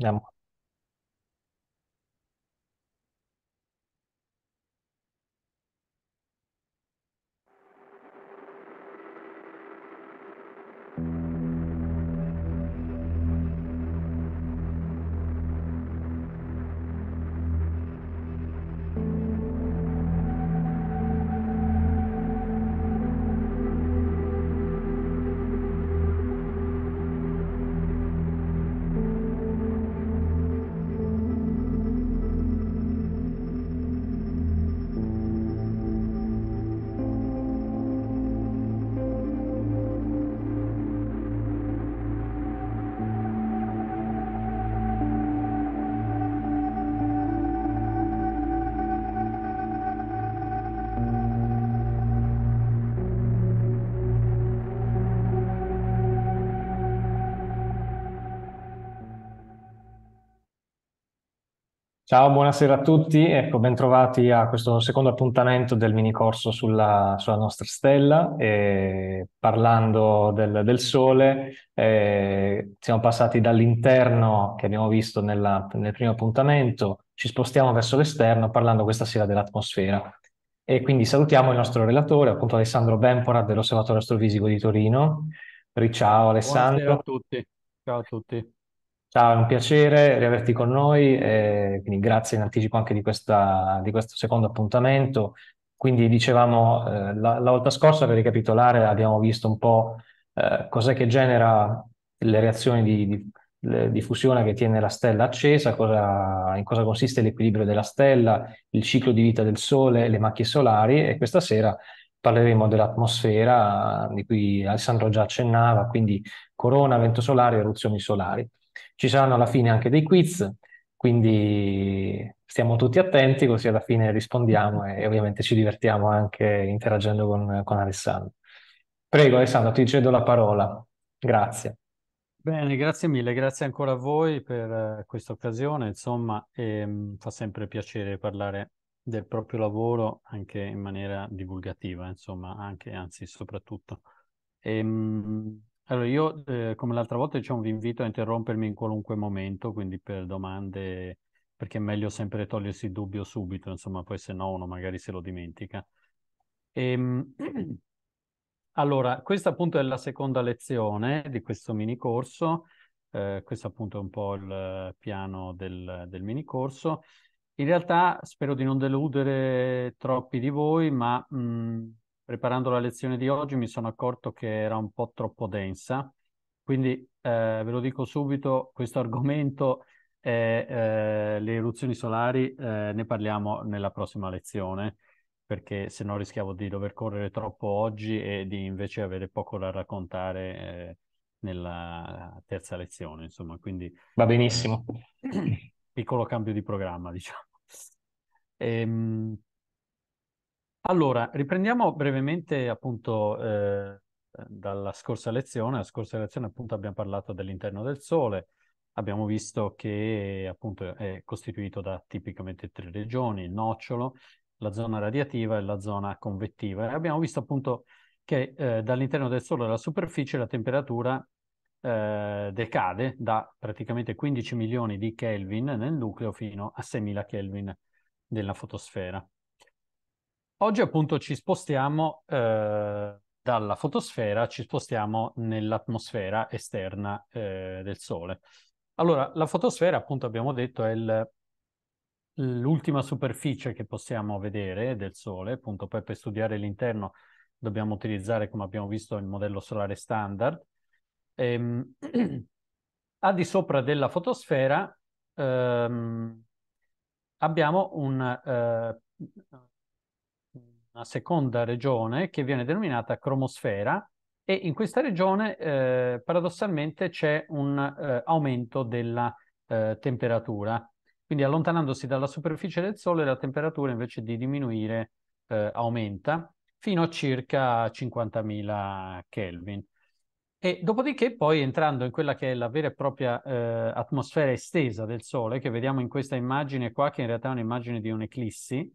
La Ciao, buonasera a tutti. Ecco, bentrovati a questo secondo appuntamento del mini corso sulla, sulla nostra stella. E parlando del, del Sole, eh, siamo passati dall'interno che abbiamo visto nella, nel primo appuntamento, ci spostiamo verso l'esterno parlando questa sera dell'atmosfera. E quindi salutiamo il nostro relatore, appunto Alessandro Bempora dell'Osservatorio Astrofisico di Torino. Riciao Alessandro. Buonasera a tutti. Ciao a tutti. Ciao, è un piacere riaverti con noi, e eh, quindi grazie in anticipo anche di, questa, di questo secondo appuntamento. Quindi dicevamo eh, la, la, volta scorsa, per ricapitolare, abbiamo visto un po' eh, cos'è che genera le reazioni di, di, di, fusione che tiene la stella accesa, cosa, in cosa consiste l'equilibrio della stella, il ciclo di vita del Sole, le macchie solari e questa sera parleremo dell'atmosfera di cui Alessandro già accennava, quindi corona, vento solare, eruzioni solari. Ci saranno alla fine anche dei quiz, quindi stiamo tutti attenti così alla fine rispondiamo e, e ovviamente ci divertiamo anche interagendo con, con Alessandro. Prego Alessandro, ti cedo la parola. Grazie. Bene, grazie mille, grazie ancora a voi per eh, questa occasione. Insomma, ehm, fa sempre piacere parlare del proprio lavoro anche in maniera divulgativa, insomma, anche, anzi, soprattutto. Ehm, allora, io eh, come l'altra volta diciamo, vi invito a interrompermi in qualunque momento, quindi per domande, perché è meglio sempre togliersi il dubbio subito, insomma, poi se no uno magari se lo dimentica. Ehm, allora, questa appunto è la seconda lezione di questo mini corso, eh, questo appunto è un po' il piano del, del mini corso. In realtà spero di non deludere troppi di voi, ma mh, mm, preparando la lezione di oggi mi sono accorto che era un po' troppo densa, quindi eh, ve lo dico subito, questo argomento, è, eh, le eruzioni solari, eh, ne parliamo nella prossima lezione, perché se no rischiavo di dover correre troppo oggi e di invece avere poco da raccontare eh, nella terza lezione, insomma, quindi... Va eh, benissimo. Piccolo cambio di programma, diciamo. Ehm... Allora, riprendiamo brevemente appunto eh, dalla scorsa lezione. La scorsa lezione appunto abbiamo parlato dell'interno del Sole, abbiamo visto che appunto è costituito da tipicamente tre regioni, il nocciolo, la zona radiativa e la zona convettiva. E abbiamo visto appunto che eh, dall'interno del Sole alla superficie la temperatura eh, decade da praticamente 15 milioni di Kelvin nel nucleo fino a 6.000 Kelvin nella fotosfera. Oggi appunto ci spostiamo eh, dalla fotosfera, ci spostiamo nell'atmosfera esterna eh, del Sole. Allora, la fotosfera, appunto abbiamo detto, è il, l'ultima superficie che possiamo vedere del Sole, appunto poi per studiare l'interno dobbiamo utilizzare, come abbiamo visto, il modello solare standard. Ehm, al di sopra della fotosfera ehm, abbiamo un... Eh, una seconda regione che viene denominata cromosfera e in questa regione eh, paradossalmente c'è un eh, aumento della eh, temperatura. Quindi allontanandosi dalla superficie del Sole la temperatura invece di diminuire eh, aumenta fino a circa 50.000 Kelvin. E dopodiché poi entrando in quella che è la vera e propria eh, atmosfera estesa del Sole, che vediamo in questa immagine qua, che in realtà è un'immagine di un'eclissi,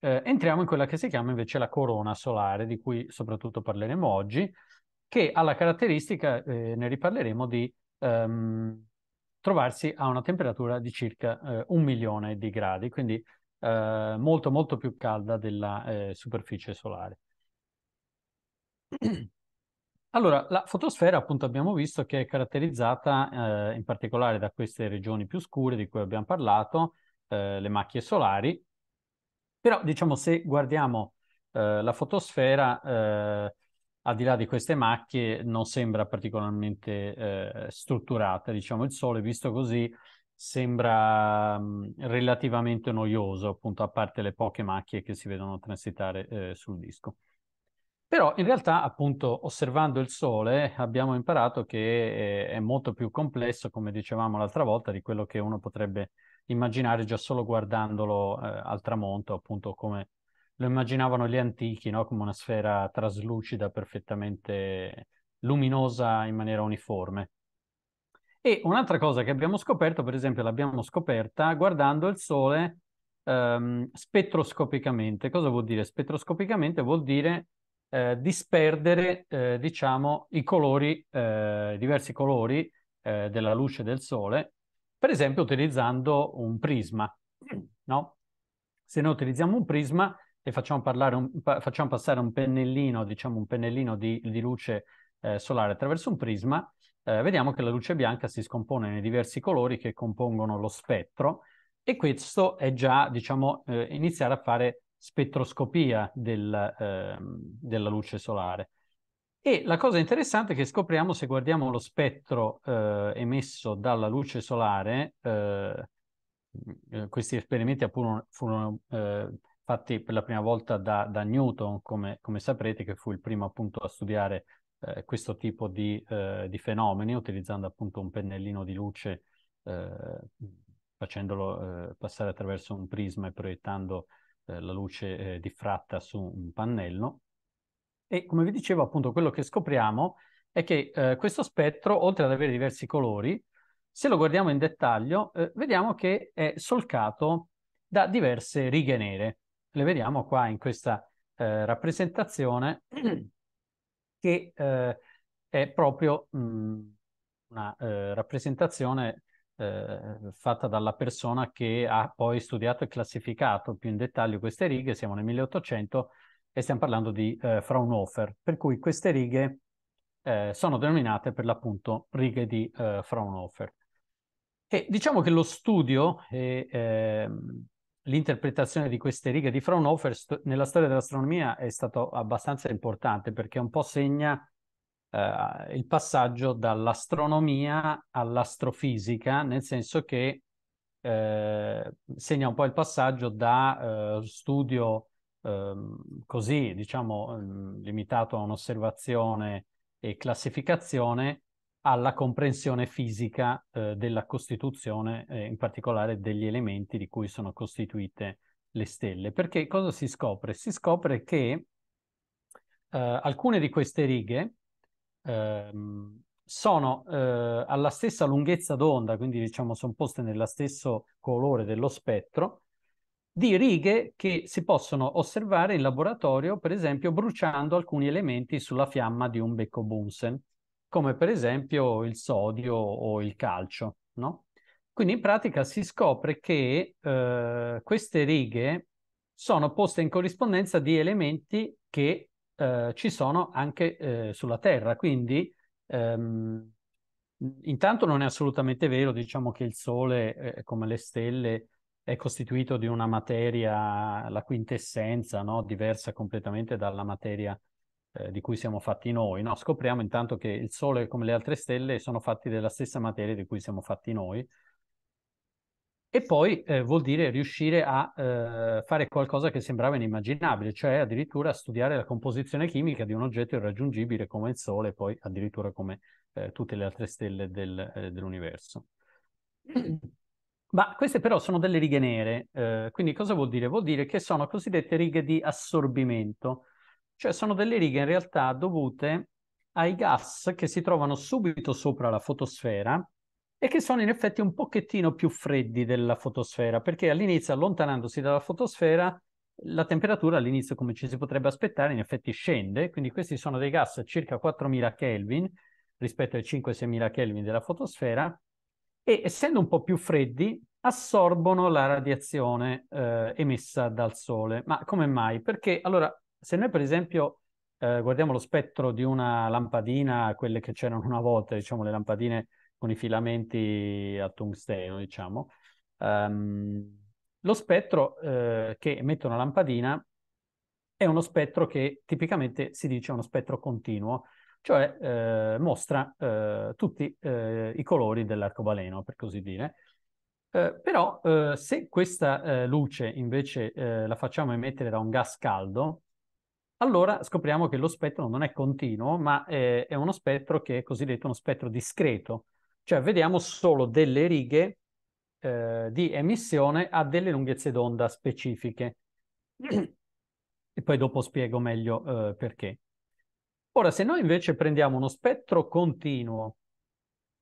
eh, entriamo in quella che si chiama invece la corona solare, di cui soprattutto parleremo oggi, che ha la caratteristica, eh, ne riparleremo, di ehm, trovarsi a una temperatura di circa eh, un milione di gradi, quindi eh, molto molto più calda della eh, superficie solare. Allora, la fotosfera appunto abbiamo visto che è caratterizzata eh, in particolare da queste regioni più scure di cui abbiamo parlato, eh, le macchie solari, però diciamo se guardiamo eh, la fotosfera, eh, al di là di queste macchie, non sembra particolarmente eh, strutturata. Diciamo il Sole, visto così, sembra mh, mm, relativamente noioso, appunto, a parte le poche macchie che si vedono transitare eh, sul disco. Però in realtà, appunto, osservando il Sole abbiamo imparato che eh, è molto più complesso, come dicevamo l'altra volta, di quello che uno potrebbe immaginare già solo guardandolo eh, al tramonto, appunto come lo immaginavano gli antichi, no? come una sfera traslucida, perfettamente luminosa in maniera uniforme. E un'altra cosa che abbiamo scoperto, per esempio, l'abbiamo scoperta guardando il Sole ehm, spettroscopicamente. Cosa vuol dire? Spettroscopicamente vuol dire eh, disperdere, eh, diciamo, i colori, eh, diversi colori eh, della luce del Sole per esempio utilizzando un prisma, no? Se noi utilizziamo un prisma e facciamo, un, facciamo passare un pennellino, diciamo un pennellino di, di luce eh, solare attraverso un prisma, eh, vediamo che la luce bianca si scompone nei diversi colori che compongono lo spettro e questo è già, diciamo, eh, iniziare a fare spettroscopia del, eh, della luce solare. E la cosa interessante che scopriamo se guardiamo lo spettro eh, emesso dalla luce solare, eh, questi esperimenti appunto furono eh, fatti per la prima volta da, da Newton, come, come, saprete, che fu il primo appunto a studiare eh, questo tipo di, eh, di, fenomeni, utilizzando appunto un pennellino di luce, eh, facendolo passare attraverso un prisma e proiettando la luce diffratta su un pannello e come vi dicevo, appunto, quello che scopriamo è che eh, questo spettro, oltre ad avere diversi colori, se lo guardiamo in dettaglio, eh, vediamo che è solcato da diverse righe nere. Le vediamo qua in questa eh, rappresentazione che eh, è proprio mh, mm, una eh, rappresentazione eh, fatta dalla persona che ha poi studiato e classificato più in dettaglio queste righe, siamo nel 1800, e stiamo parlando di eh, Fraunhofer, per cui queste righe eh, sono denominate per l'appunto righe di eh, Fraunhofer. E diciamo che lo studio e ehm, l'interpretazione di queste righe di Fraunhofer st- nella storia dell'astronomia è stato abbastanza importante perché un po' segna eh, il passaggio dall'astronomia all'astrofisica, nel senso che eh, segna un po' il passaggio da eh, studio Ehm, così, diciamo, ehm, limitato a un'osservazione e classificazione alla comprensione fisica eh, della costituzione, eh, in particolare degli elementi di cui sono costituite le stelle. Perché cosa si scopre? Si scopre che eh, alcune di queste righe ehm, sono eh, alla stessa lunghezza d'onda, quindi diciamo sono poste nello stesso colore dello spettro, di righe che si possono osservare in laboratorio, per esempio bruciando alcuni elementi sulla fiamma di un becco Bunsen, come per esempio il sodio o il calcio. No? Quindi in pratica si scopre che eh, queste righe sono poste in corrispondenza di elementi che eh, ci sono anche eh, sulla Terra, quindi ehm, intanto non è assolutamente vero, diciamo che il Sole, come le stelle, è costituito di una materia, la quintessenza, no? diversa completamente dalla materia eh, di cui siamo fatti noi. No? Scopriamo intanto che il Sole, come le altre stelle, sono fatti della stessa materia di cui siamo fatti noi. E poi eh, vuol dire riuscire a eh, fare qualcosa che sembrava inimmaginabile, cioè addirittura studiare la composizione chimica di un oggetto irraggiungibile come il Sole e poi addirittura come eh, tutte le altre stelle del, eh, dell'universo. Mm. Ma queste però sono delle righe nere, eh, quindi cosa vuol dire? Vuol dire che sono cosiddette righe di assorbimento, cioè sono delle righe in realtà dovute ai gas che si trovano subito sopra la fotosfera e che sono in effetti un pochettino più freddi della fotosfera, perché all'inizio, allontanandosi dalla fotosfera, la temperatura all'inizio, come ci si potrebbe aspettare, in effetti scende, quindi questi sono dei gas a circa 4000 Kelvin rispetto ai 5-6000 Kelvin della fotosfera, e essendo un po' più freddi assorbono la radiazione eh, emessa dal sole. Ma come mai? Perché allora, se noi per esempio eh, guardiamo lo spettro di una lampadina, quelle che c'erano una volta, diciamo le lampadine con i filamenti a tungsteno, diciamo, um, lo spettro eh, che emette una lampadina è uno spettro che tipicamente si dice uno spettro continuo, cioè eh, mostra eh, tutti eh, i colori dell'arcobaleno, per così dire. Eh, però eh, se questa eh, luce invece eh, la facciamo emettere da un gas caldo, allora scopriamo che lo spettro non è continuo, ma è uno spettro che è cosiddetto uno spettro discreto, cioè vediamo solo delle righe di emissione a delle lunghezze d'onda specifiche. e poi dopo spiego meglio perché. Ora, se noi invece prendiamo uno spettro continuo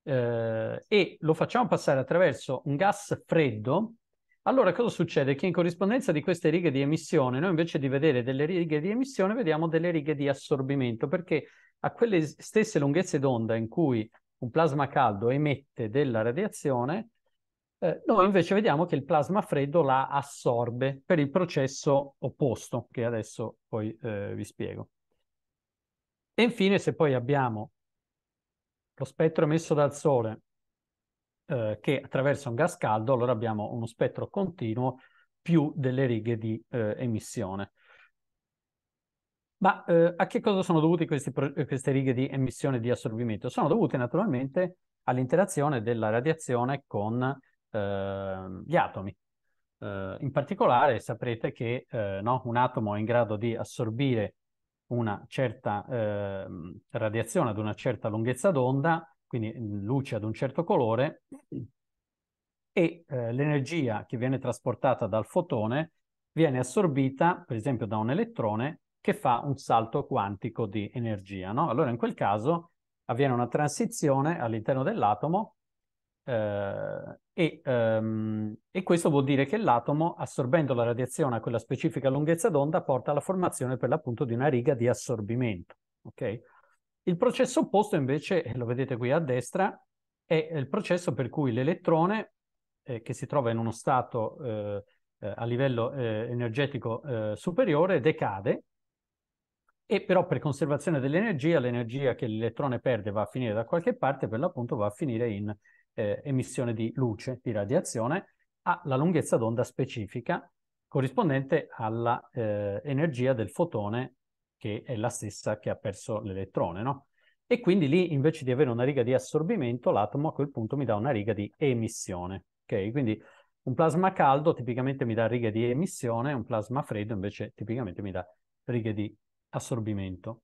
eh, e lo facciamo passare attraverso un gas freddo, allora cosa succede? Che in corrispondenza di queste righe di emissione, noi invece di vedere delle righe di emissione, vediamo delle righe di assorbimento, perché a quelle stesse lunghezze d'onda in cui un plasma caldo emette della radiazione, eh, noi invece vediamo che il plasma freddo la assorbe per il processo opposto, che adesso poi eh, vi spiego. E infine, se poi abbiamo lo spettro emesso dal Sole eh, che attraversa un gas caldo, allora abbiamo uno spettro continuo più delle righe di eh, emissione. Ma eh, a che cosa sono dovute queste righe di emissione e di assorbimento? Sono dovute naturalmente all'interazione della radiazione con ehm, gli atomi. Eh, in particolare saprete che eh, no, un atomo è in grado di assorbire una certa eh, radiazione ad una certa lunghezza d'onda, quindi mm, luce ad un certo colore, e eh, l'energia che viene trasportata dal fotone viene assorbita, per esempio, da un elettrone che fa un salto quantico di energia. No? Allora, in quel caso avviene una transizione all'interno dell'atomo eh, e, ehm, e, questo vuol dire che l'atomo, assorbendo la radiazione a quella specifica lunghezza d'onda, porta alla formazione per l'appunto di una riga di assorbimento. Okay? Il processo opposto invece, eh, lo vedete qui a destra, è il processo per cui l'elettrone, eh, che si trova in uno stato eh, eh a livello eh, energetico superiore, decade, e però per conservazione dell'energia, l'energia che l'elettrone perde va a finire da qualche parte, per l'appunto va a finire in eh, emissione di luce, di radiazione, ha la lunghezza d'onda specifica corrispondente all'energia eh, del fotone che è la stessa che ha perso l'elettrone, no? E quindi lì invece di avere una riga di assorbimento, l'atomo a quel punto mi dà una riga di emissione, ok? Quindi un plasma caldo tipicamente mi dà righe di emissione, un plasma freddo invece tipicamente mi dà righe di assorbimento.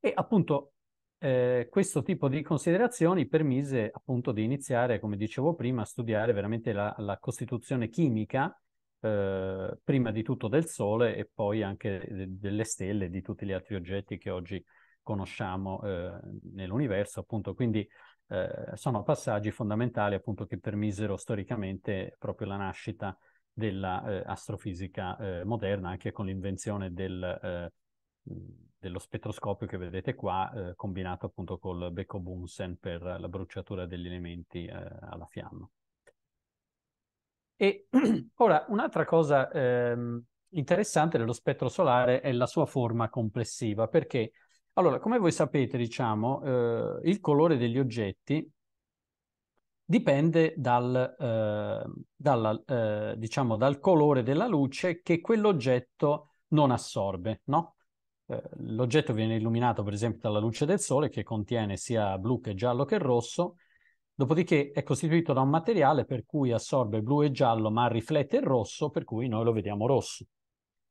E appunto eh, questo tipo di considerazioni permise appunto di iniziare, come dicevo prima, a studiare veramente la, la costituzione chimica, eh, prima di tutto del Sole e poi anche delle stelle e di tutti gli altri oggetti che oggi conosciamo eh, nell'universo, appunto. Quindi eh, sono passaggi fondamentali appunto che permisero storicamente proprio la nascita dell'astrofisica eh, eh, moderna, anche con l'invenzione del dello spettroscopio che vedete qua, eh, combinato appunto col becco Bunsen per la bruciatura degli elementi eh, alla fiamma. E ora un'altra cosa ehm, interessante dello spettro solare è la sua forma complessiva, perché allora, come voi sapete, diciamo, eh, il colore degli oggetti dipende dal, eh, dalla, eh, diciamo, dal colore della luce che quell'oggetto non assorbe, no? Eh, l'oggetto viene illuminato per esempio dalla luce del sole che contiene sia blu che giallo che rosso, dopodiché è costituito da un materiale per cui assorbe blu e giallo ma riflette il rosso per cui noi lo vediamo rosso.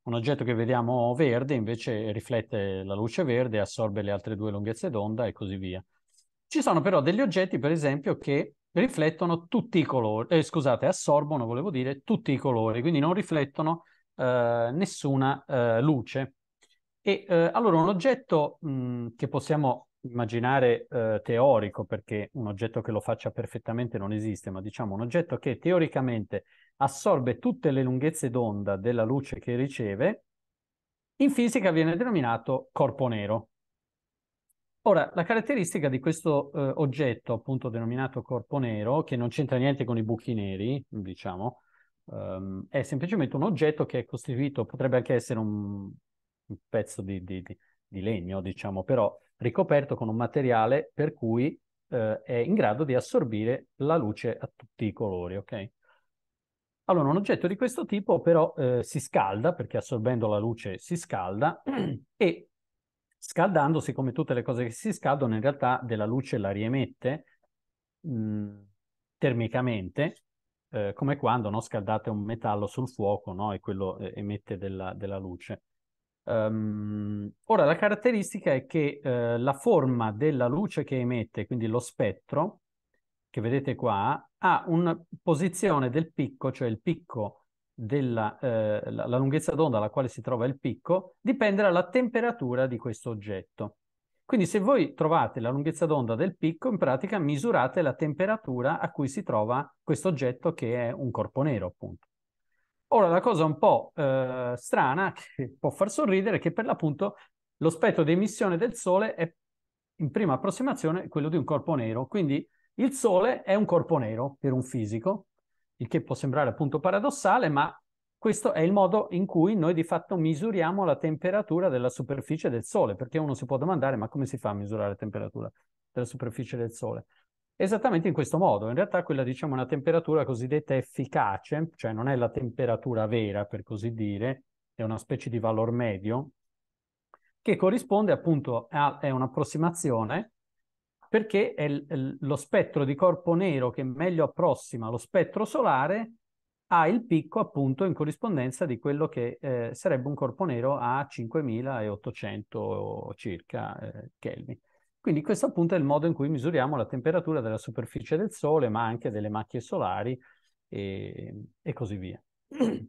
Un oggetto che vediamo verde invece riflette la luce verde, assorbe le altre due lunghezze d'onda e così via. Ci sono però degli oggetti per esempio che riflettono tutti i colori, eh, scusate, assorbono, volevo dire, tutti i colori, quindi non riflettono eh, nessuna eh, luce. E eh, allora un oggetto mh, che possiamo immaginare eh, teorico, perché un oggetto che lo faccia perfettamente non esiste, ma diciamo un oggetto che teoricamente assorbe tutte le lunghezze d'onda della luce che riceve, in fisica viene denominato corpo nero. Ora, la caratteristica di questo eh, oggetto, appunto denominato corpo nero, che non c'entra niente con i buchi neri, diciamo, ehm, è semplicemente un oggetto che è costituito, potrebbe anche essere un, un pezzo di, di, di, legno, diciamo, però ricoperto con un materiale per cui eh, è in grado di assorbire la luce a tutti i colori, ok? Allora, un oggetto di questo tipo però eh, si scalda, perché assorbendo la luce si scalda, e scaldandosi, come tutte le cose che si scaldano, in realtà della luce la riemette mh, mm, termicamente, eh, come quando no, scaldate un metallo sul fuoco no, e quello eh, emette della, della luce. Um, ora, la caratteristica è che eh, la forma della luce che emette, quindi lo spettro, che vedete qua, ha una posizione del picco, cioè il picco della eh, la, la lunghezza d'onda alla quale si trova il picco, dipende dalla temperatura di questo oggetto. Quindi se voi trovate la lunghezza d'onda del picco, in pratica misurate la temperatura a cui si trova questo oggetto che è un corpo nero, appunto. Ora, la cosa un po' eh, strana, che può far sorridere, è che per l'appunto lo spettro di emissione del Sole è in prima approssimazione quello di un corpo nero. Quindi il Sole è un corpo nero per un fisico, il che può sembrare appunto paradossale, ma questo è il modo in cui noi di fatto misuriamo la temperatura della superficie del Sole, perché uno si può domandare ma come si fa a misurare la temperatura della superficie del Sole? Esattamente in questo modo, in realtà quella diciamo è una temperatura cosiddetta efficace, cioè non è la temperatura vera per così dire, è una specie di valor medio, che corrisponde appunto a è un'approssimazione perché è l- lo spettro di corpo nero che meglio approssima lo spettro solare ha il picco appunto in corrispondenza di quello che eh, sarebbe un corpo nero a 5800 circa eh, Kelvin. Quindi questo appunto è il modo in cui misuriamo la temperatura della superficie del Sole, ma anche delle macchie solari e, ehm, e così via.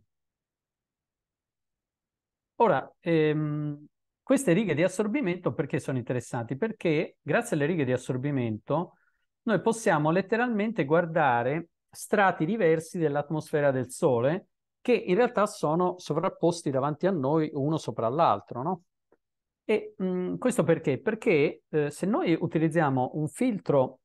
Ora, ehm, queste righe di assorbimento perché sono interessanti? Perché grazie alle righe di assorbimento noi possiamo letteralmente guardare strati diversi dell'atmosfera del Sole che in realtà sono sovrapposti davanti a noi uno sopra l'altro, no? E mh, mhmm, questo perché? Perché eh, se noi utilizziamo un filtro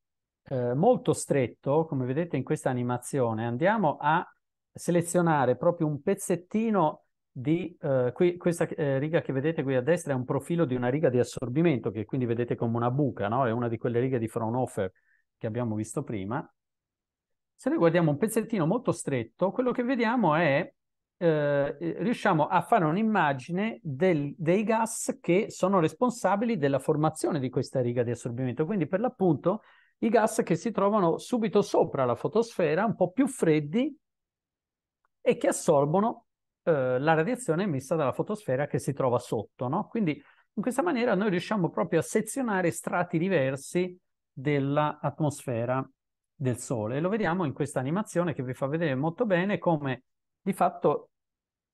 eh, molto stretto, come vedete in questa animazione, andiamo a selezionare proprio un pezzettino di eh, qui, questa eh, riga che vedete qui a destra è un profilo di una riga di assorbimento che quindi vedete come una buca, no? è una di quelle righe di Fraunhofer che abbiamo visto prima. Se noi guardiamo un pezzettino molto stretto, quello che vediamo è eh, eh, riusciamo a fare un'immagine del, dei gas che sono responsabili della formazione di questa riga di assorbimento. Quindi, per l'appunto, i gas che si trovano subito sopra la fotosfera, un po' più freddi e che assorbono eh, la radiazione emessa dalla fotosfera che si trova sotto. No? Quindi, in questa maniera, noi riusciamo proprio a sezionare strati diversi dell'atmosfera del Sole. E lo vediamo in questa animazione che vi fa vedere molto bene come di fatto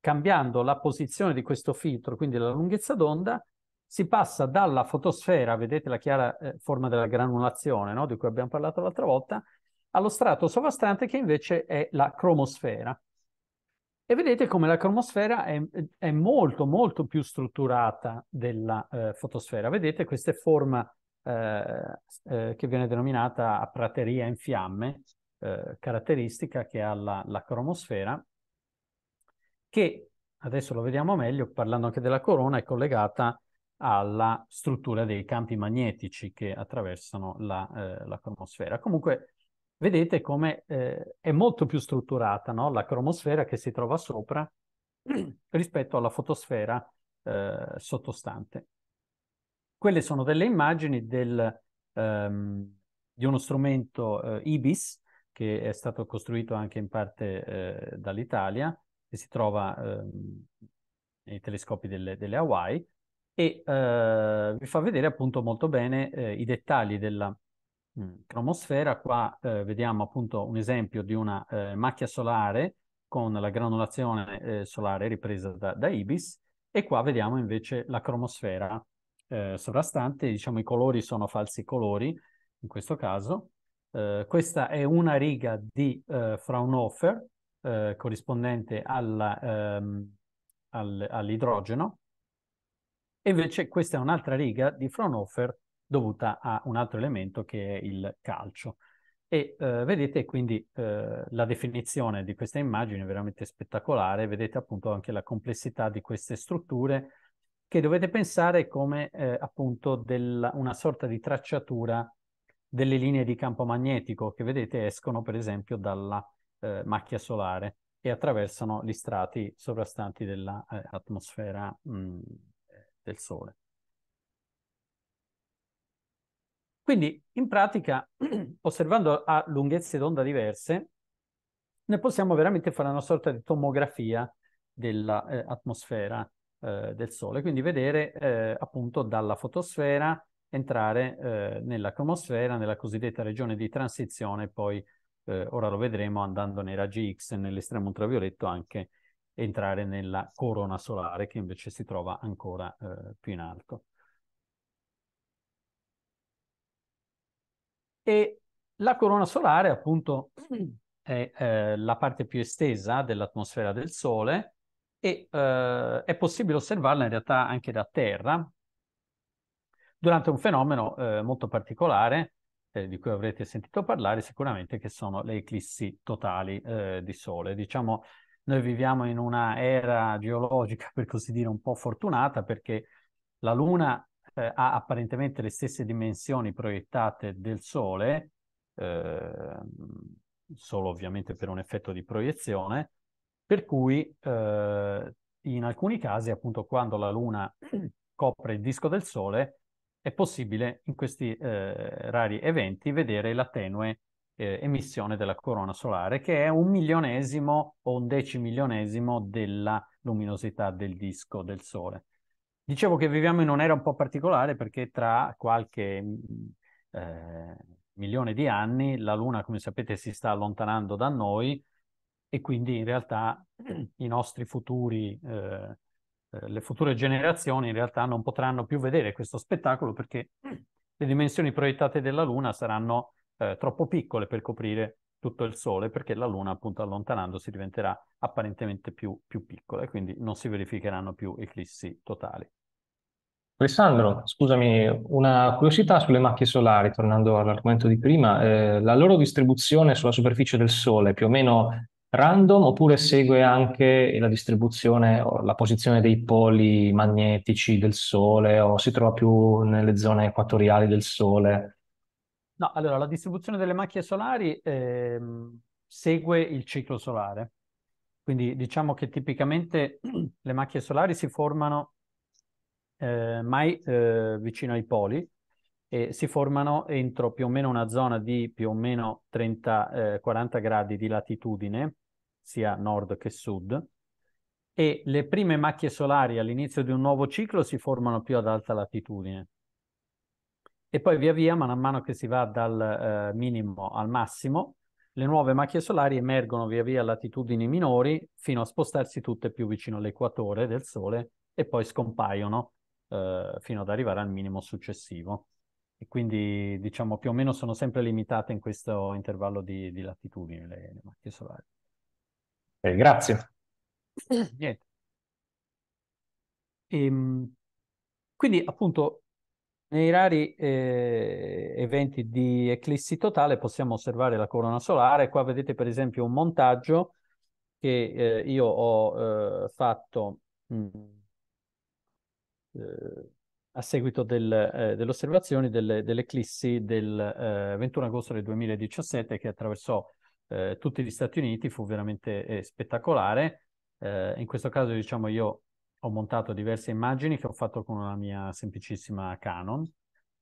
cambiando la posizione di questo filtro, quindi la lunghezza d'onda, si passa dalla fotosfera, vedete la chiara eh, forma della granulazione no? di cui abbiamo parlato l'altra volta, allo strato sovrastante che invece è la cromosfera. E vedete come la cromosfera è, è molto molto più strutturata della eh, fotosfera. Vedete questa forma eh, eh, che viene denominata a prateria in fiamme, eh, caratteristica che ha la, la cromosfera, che adesso lo vediamo meglio parlando anche della corona, è collegata alla struttura dei campi magnetici che attraversano la, eh, la cromosfera. Comunque vedete come eh, è molto più strutturata no? la cromosfera che si trova sopra rispetto alla fotosfera eh, sottostante. Quelle sono delle immagini del, ehm, di uno strumento eh, IBIS che è stato costruito anche in parte eh, dall'Italia che si trova ehm, nei telescopi delle, delle Hawaii e eh, vi fa vedere appunto molto bene eh, i dettagli della mm, cromosfera. Qua eh, vediamo appunto un esempio di una eh, macchia solare con la granulazione eh, solare ripresa da, da, Ibis e qua vediamo invece la cromosfera eh, sovrastante, diciamo i colori sono falsi colori in questo caso. questa è una riga di Fraunhofer eh, corrispondente alla, ehm, al, all'idrogeno. E invece questa è un'altra riga di Fraunhofer dovuta a un altro elemento che è il calcio. E eh, vedete quindi eh, la definizione di questa immagine è veramente spettacolare, vedete appunto anche la complessità di queste strutture che dovete pensare come eh, appunto del, una sorta di tracciatura delle linee di campo magnetico che vedete escono per esempio dalla eh, macchia solare e attraversano gli strati sovrastanti dell'atmosfera eh, del Sole. Quindi in pratica, osservando a lunghezze d'onda diverse, noi possiamo veramente fare una sorta di tomografia dell'atmosfera eh, eh, del Sole, quindi vedere eh, appunto dalla fotosfera entrare eh, nella cromosfera, nella cosiddetta regione di transizione poi eh, ora lo vedremo andando nei raggi X e nell'estremo ultravioletto anche entrare nella corona solare che invece si trova ancora eh, più in alto. E la corona solare appunto è eh, la parte più estesa dell'atmosfera del Sole e eh, è possibile osservarla in realtà anche da Terra durante un fenomeno eh, molto particolare eh, di cui avrete sentito parlare sicuramente, che sono le eclissi totali eh, di Sole. Diciamo, noi viviamo in una era geologica, per così dire, un po' fortunata, perché la Luna eh, ha apparentemente le stesse dimensioni proiettate del Sole, ehm, solo ovviamente per un effetto di proiezione, per cui eh, in alcuni casi, appunto, quando la Luna copre il disco del Sole, è possibile in questi eh, rari eventi vedere la tenue eh, emissione della corona solare, che è un milionesimo o un decimilionesimo della luminosità del disco del Sole. Dicevo che viviamo in un'era un po' particolare perché tra qualche eh, milione di anni la Luna, come sapete, si sta allontanando da noi e quindi in realtà i nostri futuri eh, eh, le future generazioni in realtà non potranno più vedere questo spettacolo perché mm. le dimensioni proiettate della Luna saranno eh, troppo piccole per coprire tutto il Sole, perché la Luna, appunto, allontanandosi diventerà apparentemente più, più piccola e quindi non si verificheranno più eclissi totali. Alessandro, scusami, una curiosità sulle macchie solari, tornando all'argomento di prima, eh, la loro distribuzione sulla superficie del Sole, più o meno random oppure segue anche la distribuzione o la posizione dei poli magnetici del Sole o si trova più nelle zone equatoriali del Sole? No, allora la distribuzione delle macchie solari ehm, segue il ciclo solare. Quindi diciamo che tipicamente le macchie solari si formano eh, mai eh, vicino ai poli, eh, si formano entro più o meno una zona di più o meno 30-40 eh, gradi di latitudine, sia nord che sud, e le prime macchie solari all'inizio di un nuovo ciclo si formano più ad alta latitudine. E poi via via, man mano che si va dal eh, minimo al massimo, le nuove macchie solari emergono via via a latitudini minori fino a spostarsi tutte più vicino all'equatore del Sole e poi scompaiono eh, fino ad arrivare al minimo successivo e quindi diciamo più o meno sono sempre limitate in questo intervallo di, di latitudine le, le, macchie solari. Eh, grazie. Niente. E, ehm, quindi appunto nei rari eh, eventi di eclissi totale possiamo osservare la corona solare. Qua vedete per esempio un montaggio che eh, io ho eh, fatto mh, mm, eh, a seguito del, eh, delle osservazioni dell'eclissi del eh, 21 agosto del 2017 che attraversò eh, tutti gli Stati Uniti, fu veramente eh, spettacolare. Eh, in questo caso, diciamo, io ho montato diverse immagini che ho fatto con la mia semplicissima Canon,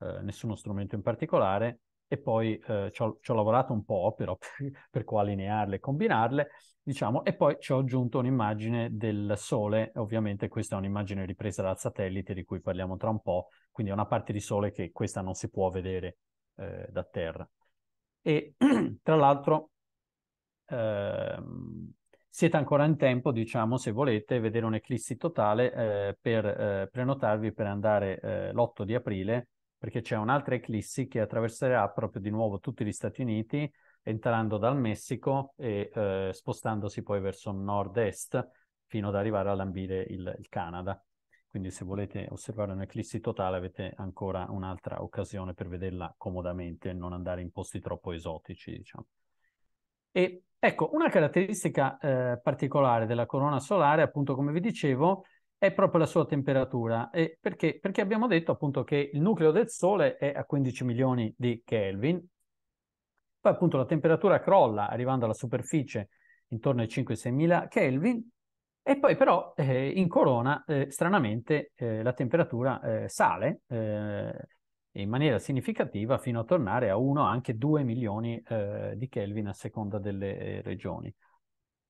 eh, nessuno strumento in particolare, e poi eh, ci, ho, lavorato un po' però per, per qua allinearle e combinarle, diciamo, e poi ci ho aggiunto un'immagine del sole, ovviamente questa è un'immagine ripresa dal satellite di cui parliamo tra un po', quindi è una parte di sole che questa non si può vedere eh, da terra. E tra l'altro eh, siete ancora in tempo, diciamo, se volete vedere un'eclissi totale eh, per eh, prenotarvi per andare eh, l'8 di aprile perché c'è un'altra eclissi che attraverserà proprio di nuovo tutti gli Stati Uniti, entrando dal Messico e eh, spostandosi poi verso nord-est fino ad arrivare a lambire il, il Canada. Quindi se volete osservare un'eclissi totale avete ancora un'altra occasione per vederla comodamente e non andare in posti troppo esotici, diciamo. E ecco, una caratteristica eh, particolare della corona solare, appunto come vi dicevo, è proprio la sua temperatura. E perché? Perché abbiamo detto appunto che il nucleo del Sole è a 15 milioni di Kelvin, poi appunto la temperatura crolla arrivando alla superficie intorno ai 5-6 mila Kelvin e poi però eh, in corona eh, stranamente eh, la temperatura eh, sale eh, in maniera significativa fino a tornare a 1 anche 2 milioni eh, di Kelvin a seconda delle regioni.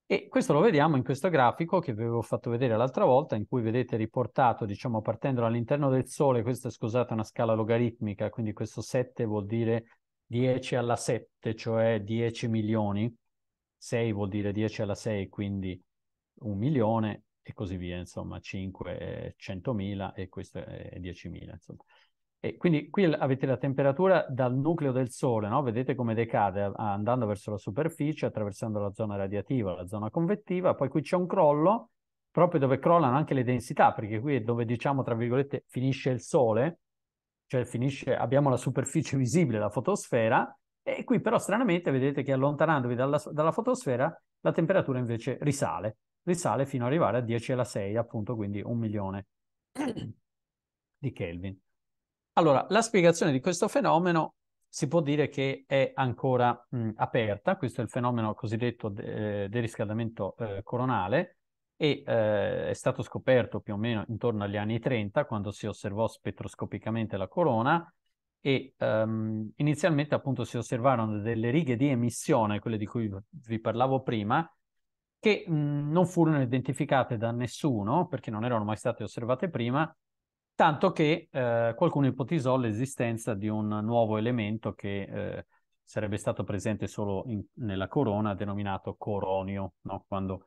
E questo lo vediamo in questo grafico che vi avevo fatto vedere l'altra volta, in cui vedete riportato, diciamo, partendo dall'interno del Sole, questa scusate è una scala logaritmica, quindi questo 7 vuol dire 10 alla 7, cioè 10 milioni, 6 vuol dire 10 alla 6, quindi un milione e così via, insomma, 5 è 100.000 e questo è 10.000, insomma. E quindi qui avete la temperatura dal nucleo del Sole, no? vedete come decade andando verso la superficie, attraversando la zona radiativa, la zona convettiva, poi qui c'è un crollo, proprio dove crollano anche le densità, perché qui è dove diciamo, tra virgolette, finisce il Sole, cioè finisce, abbiamo la superficie visibile, la fotosfera, e qui però stranamente vedete che allontanandovi dalla, dalla fotosfera la temperatura invece risale, risale fino ad arrivare a 10 alla 6, appunto, quindi un milione di Kelvin. Allora, la spiegazione di questo fenomeno si può dire che è ancora mh, aperta, questo è il fenomeno cosiddetto de- eh, riscaldamento eh, coronale e eh, è stato scoperto più o meno intorno agli anni 30 quando si osservò spettroscopicamente la corona e ehm, inizialmente appunto si osservarono delle righe di emissione, quelle di cui vi parlavo prima, che mh, non furono identificate da nessuno perché non erano mai state osservate prima tanto che eh, qualcuno ipotizzò l'esistenza di un nuovo elemento che eh, sarebbe stato presente solo in, nella corona, denominato coronio, no? quando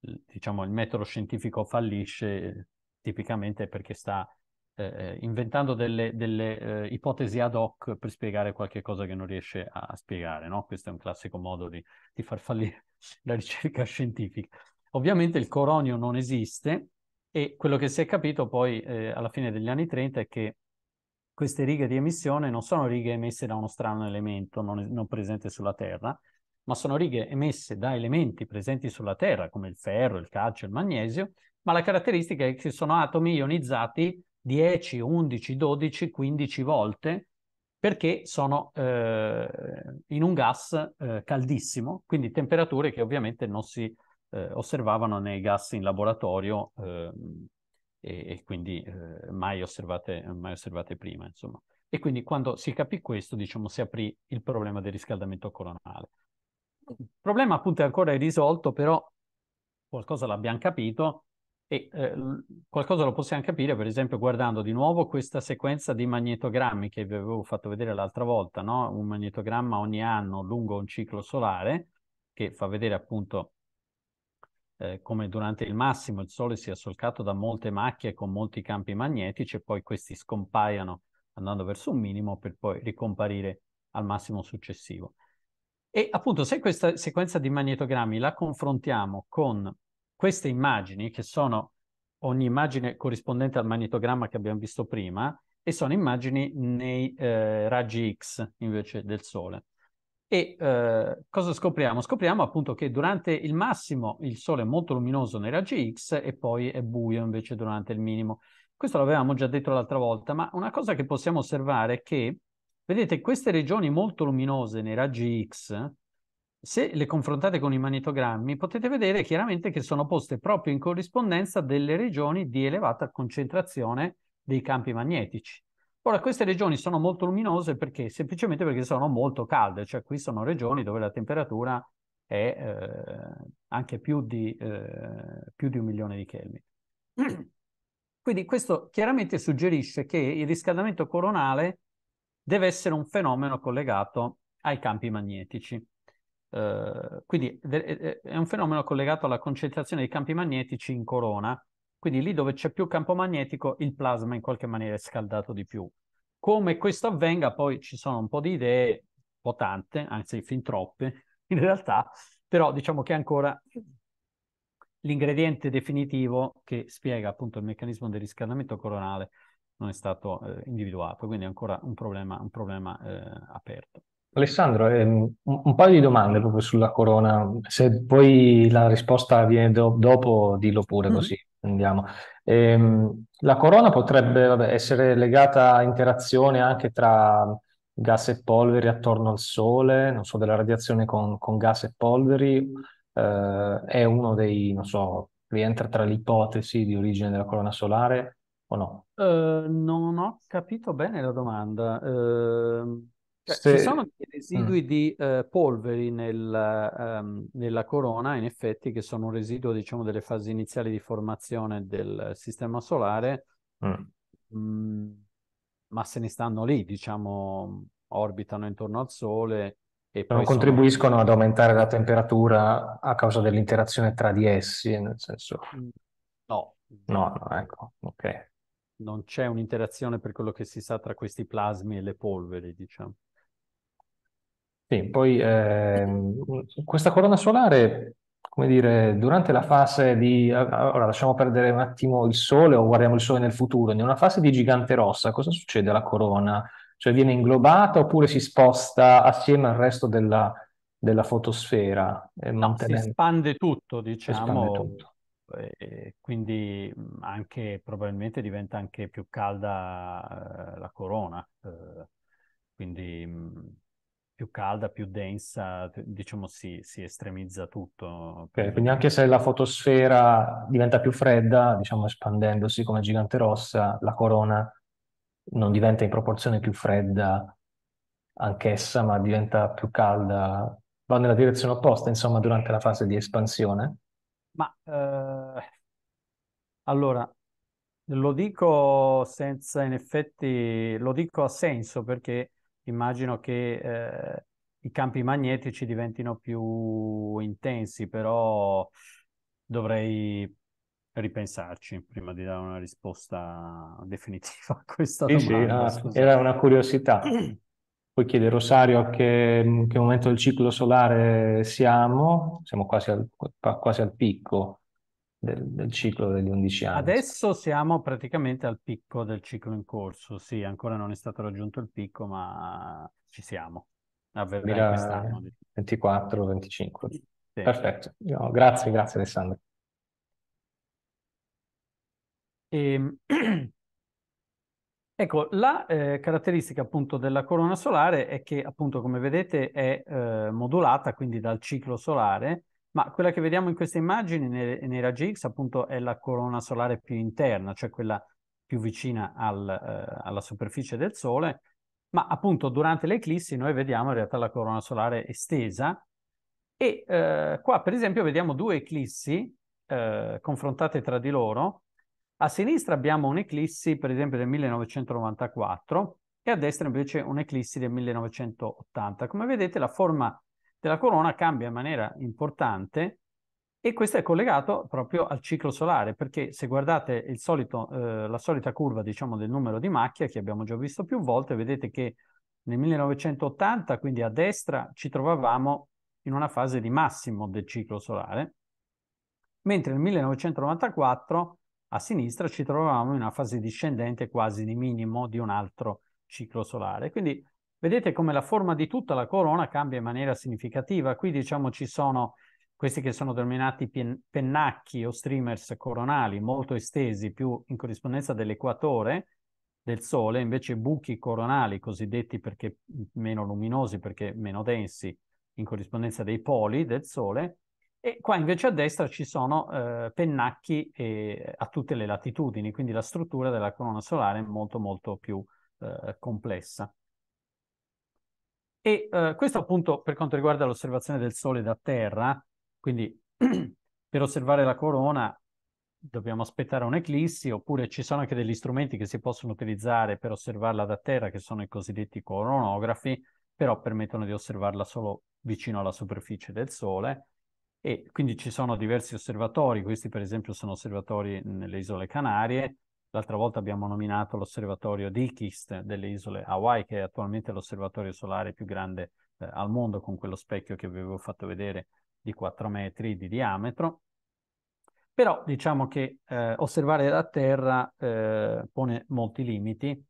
diciamo, il metodo scientifico fallisce eh, tipicamente è perché sta eh, eh, inventando delle, delle eh, ipotesi ad hoc per spiegare qualche cosa che non riesce a spiegare. No? Questo è un classico modo di, di far fallire la ricerca scientifica. Ovviamente il coronio non esiste, e quello che si è capito poi eh, alla fine degli anni 30 è che queste righe di emissione non sono righe emesse da uno strano elemento non, non presente sulla Terra, ma sono righe emesse da elementi presenti sulla Terra come il ferro, il calcio, il magnesio, ma la caratteristica è che sono atomi ionizzati 10, 11, 12, 15 volte perché sono eh, in un gas eh, caldissimo, quindi temperature che ovviamente non si eh, osservavano nei gas in laboratorio ehm, e, e, quindi eh, mai osservate, mai, osservate, prima. Insomma. E quindi quando si capì questo, diciamo, si aprì il problema del riscaldamento coronale. Il problema appunto è ancora irrisolto, però qualcosa l'abbiamo capito e eh, qualcosa lo possiamo capire, per esempio, guardando di nuovo questa sequenza di magnetogrammi che vi avevo fatto vedere l'altra volta, no? un magnetogramma ogni anno lungo un ciclo solare, che fa vedere appunto eh, come durante il massimo il Sole sia solcato da molte macchie con molti campi magnetici e poi questi scompaiano andando verso un minimo per poi ricomparire al massimo successivo. E appunto se questa sequenza di magnetogrammi la confrontiamo con queste immagini che sono ogni immagine corrispondente al magnetogramma che abbiamo visto prima e sono immagini nei eh, raggi X invece del Sole. E eh, cosa scopriamo? Scopriamo appunto che durante il massimo il Sole è molto luminoso nei raggi X e poi è buio invece durante il minimo. Questo l'avevamo già detto l'altra volta, ma una cosa che possiamo osservare è che, vedete, queste regioni molto luminose nei raggi X, se le confrontate con i magnetogrammi, potete vedere chiaramente che sono poste proprio in corrispondenza delle regioni di elevata concentrazione dei campi magnetici. Ora, queste regioni sono molto luminose perché semplicemente perché sono molto calde, cioè qui sono regioni dove la temperatura è eh, anche più di, eh, più di un milione di Kelvin. Quindi questo chiaramente suggerisce che il riscaldamento coronale deve essere un fenomeno collegato ai campi magnetici. Uh, quindi eh, è un fenomeno collegato alla concentrazione dei campi magnetici in corona quindi lì dove c'è più campo magnetico, il plasma in qualche maniera è scaldato di più. Come questo avvenga, poi ci sono un po' di idee, un po' tante, anzi fin troppe in realtà, però diciamo che ancora l'ingrediente definitivo che spiega appunto il meccanismo del riscaldamento coronale non è stato eh, individuato, quindi è ancora un problema, un problema eh, aperto. Alessandro, ehm, un, paio di domande proprio sulla corona, se poi la risposta viene do- dopo dillo pure mm. così. Andiamo. Ehm, la corona potrebbe vabbè, essere legata a interazione anche tra gas e polveri attorno al Sole, non so, della radiazione con, con gas e polveri, eh, è uno dei, non so, rientra tra le ipotesi di origine della corona solare o no? Eh, non ho capito bene la domanda. Eh, cioè, Se... Ci sono dei mm. residui mm. di eh, polveri nel, ehm, nella corona, in effetti, che sono un residuo diciamo, delle fasi iniziali di formazione del sistema solare, mm. mh, mm, ma se ne stanno lì, diciamo, orbitano intorno al Sole. E non contribuiscono sono... ad aumentare la temperatura a causa dell'interazione tra di essi, nel senso... Mm. No. No, no ecco, ok. Non c'è un'interazione per quello che si sa tra questi plasmi e le polveri, diciamo. Sì, poi eh, questa corona solare, come dire, durante la fase di... Allora, lasciamo perdere un attimo il Sole o guardiamo il Sole nel futuro. In una fase di gigante rossa, cosa succede alla corona? Cioè viene inglobata oppure si sposta assieme al resto della, della fotosfera? Eh, no, si espande tutto, diciamo. Espande tutto. E eh, quindi anche probabilmente diventa anche più calda eh, la corona. Eh, quindi più calda, più densa, diciamo si, si estremizza tutto. Okay, quindi anche se la fotosfera diventa più fredda, diciamo espandendosi come gigante rossa, la corona non diventa in proporzione più fredda anch'essa, ma diventa più calda, va nella direzione opposta, insomma, durante la fase di espansione? Ma eh, allora, lo dico senza, in effetti, lo dico a senso perché immagino che eh, i campi magnetici diventino più intensi, però dovrei ripensarci prima di dare una risposta definitiva a questa domanda. Sì, ah, era una curiosità. Poi chiede Rosario a che, che, momento del ciclo solare siamo, siamo quasi al, quasi al picco del, del, ciclo degli 11 anni. Adesso siamo praticamente al picco del ciclo in corso, sì, ancora non è stato raggiunto il picco, ma ci siamo. Avverrà quest'anno. 24-25. Sì. Perfetto, no, grazie, grazie Alessandro. E... Ehm, ecco, la eh, caratteristica appunto della corona solare è che appunto come vedete è eh, modulata quindi dal ciclo solare ma quella che vediamo in queste immagini nei, nei raggi X appunto è la corona solare più interna, cioè quella più vicina al, eh, alla superficie del Sole, ma appunto durante l'eclissi noi vediamo in realtà la corona solare estesa e eh, qua per esempio vediamo due eclissi eh, confrontate tra di loro. A sinistra abbiamo un'eclissi per esempio del 1994 e a destra invece un'eclissi del 1980. Come vedete la forma della corona cambia in maniera importante e questo è collegato proprio al ciclo solare, perché se guardate solito, eh, la solita curva diciamo, del numero di macchie, che abbiamo già visto più volte, vedete che nel 1980, quindi a destra, ci trovavamo in una fase di massimo del ciclo solare, mentre nel 1994 a sinistra ci trovavamo in una fase discendente quasi di minimo di un altro ciclo solare. Quindi Vedete come la forma di tutta la corona cambia in maniera significativa. Qui diciamo ci sono questi che sono denominati pennacchi o streamers coronali, molto estesi, più in corrispondenza dell'equatore del Sole, invece buchi coronali, cosiddetti perché meno luminosi, perché meno densi, in corrispondenza dei poli del Sole. E qua invece a destra ci sono eh, pennacchi eh, a tutte le latitudini, quindi la struttura della corona solare è molto molto più eh, complessa. E eh, questo appunto per quanto riguarda l'osservazione del Sole da Terra, quindi per osservare la corona dobbiamo aspettare un'eclissi, oppure ci sono anche degli strumenti che si possono utilizzare per osservarla da Terra, che sono i cosiddetti coronografi, però permettono di osservarla solo vicino alla superficie del Sole. E quindi ci sono diversi osservatori, questi per esempio sono osservatori nelle isole Canarie, L'altra volta abbiamo nominato l'osservatorio Dickiest delle isole Hawaii, che è attualmente l'osservatorio solare più grande eh, al mondo, con quello specchio che vi avevo fatto vedere di 4 metri di diametro. Però diciamo che eh, osservare da terra eh, pone molti limiti,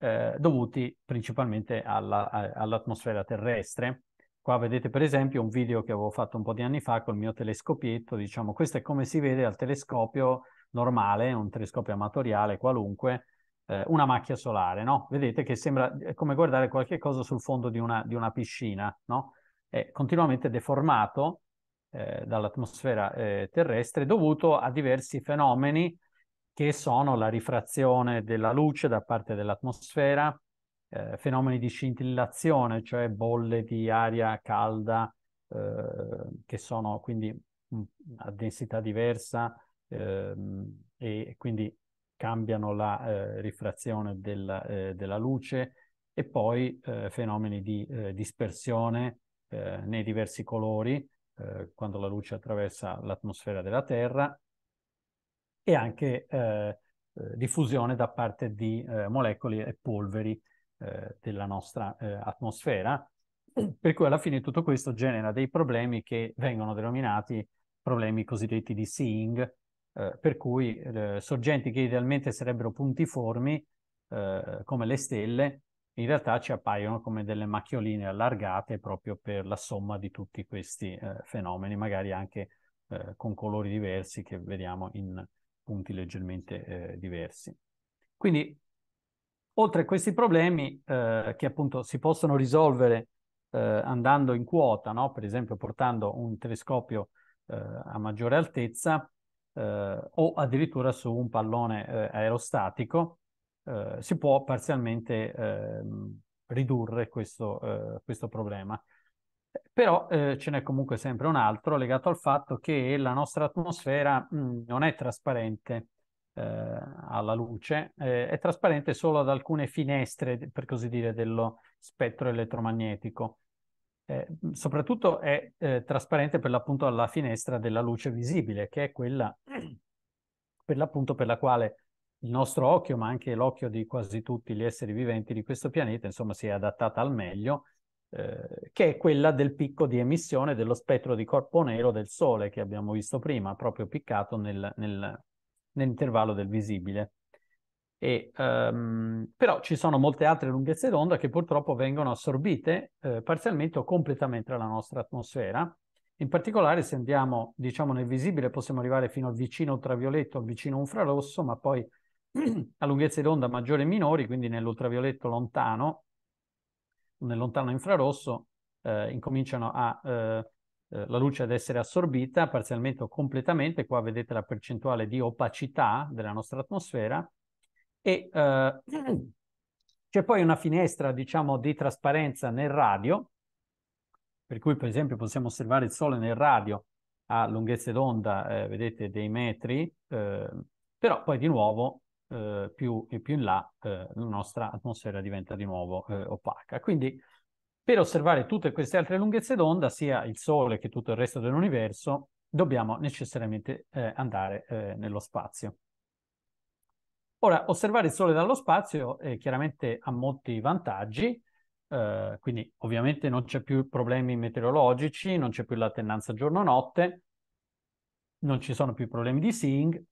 eh, dovuti principalmente all'atmosfera terrestre. Qua vedete per esempio un video che avevo fatto un po' di anni fa col mio telescopietto, diciamo questo è come si vede al telescopio normale, un telescopio amatoriale qualunque, eh, una macchia solare, no? Vedete che sembra come guardare qualche cosa sul fondo di una, di una piscina, no? È continuamente deformato eh, dall'atmosfera eh, terrestre dovuto a diversi fenomeni che sono la rifrazione della luce da parte dell'atmosfera, eh, fenomeni di scintillazione, cioè bolle di aria calda eh, che sono quindi mm, a densità diversa, Ehm, e quindi cambiano la eh, rifrazione della, eh, della, luce e poi eh, fenomeni di eh, dispersione eh, nei diversi colori quando la luce attraversa l'atmosfera della Terra e anche diffusione da parte di molecole e polveri della nostra atmosfera, per cui alla fine tutto questo genera dei problemi che vengono denominati problemi cosiddetti di seeing eh, per cui eh, sorgenti che idealmente sarebbero puntiformi, eh, come le stelle, in realtà ci appaiono come delle macchioline allargate proprio per la somma di tutti questi eh, fenomeni, magari anche eh, con colori diversi che vediamo in punti leggermente eh, diversi. Quindi, oltre a questi problemi che appunto si possono risolvere andando in quota, no? per esempio portando un telescopio a maggiore altezza, eh, o addirittura su un pallone eh, aerostatico, eh, si può parzialmente ehm, ridurre questo, eh, questo, problema. Però eh, ce n'è comunque sempre un altro legato al fatto che la nostra atmosfera mh, mm, non è trasparente alla luce, eh, è trasparente solo ad alcune finestre, per così dire, dello spettro elettromagnetico. Eh, soprattutto è eh, trasparente per l'appunto alla finestra della luce visibile, che è quella per l'appunto per la quale il nostro occhio, ma anche l'occhio di quasi tutti gli esseri viventi di questo pianeta, insomma, si è adattata al meglio, eh, che è quella del picco di emissione dello spettro di corpo nero del Sole che abbiamo visto prima, proprio piccato nel, nel, nell'intervallo del visibile. E, um, però ci sono molte altre lunghezze d'onda che purtroppo vengono assorbite eh, parzialmente o completamente dalla nostra atmosfera. In particolare, se andiamo diciamo, nel visibile, possiamo arrivare fino al vicino ultravioletto, al vicino infrarosso, ma poi a lunghezze d'onda maggiori e minori, quindi nell'ultravioletto lontano, nel lontano infrarosso, eh, incominciano a eh, eh, la luce ad essere assorbita parzialmente o completamente. Qua vedete la percentuale di opacità della nostra atmosfera e eh, c'è poi una finestra, diciamo, di trasparenza nel radio, per cui per esempio possiamo osservare il sole nel radio a lunghezze d'onda, eh, vedete, dei metri, eh, però poi di nuovo eh, più, più in là eh, la nostra atmosfera diventa di nuovo eh, opaca. Quindi per osservare tutte queste altre lunghezze d'onda, sia il Sole che tutto il resto dell'universo, dobbiamo necessariamente eh, andare nello spazio. Ora, osservare il Sole dallo spazio eh, chiaramente ha molti vantaggi, eh, quindi ovviamente non c'è più problemi meteorologici, non c'è più l'attennanza giorno-notte, non ci sono più problemi di seeing.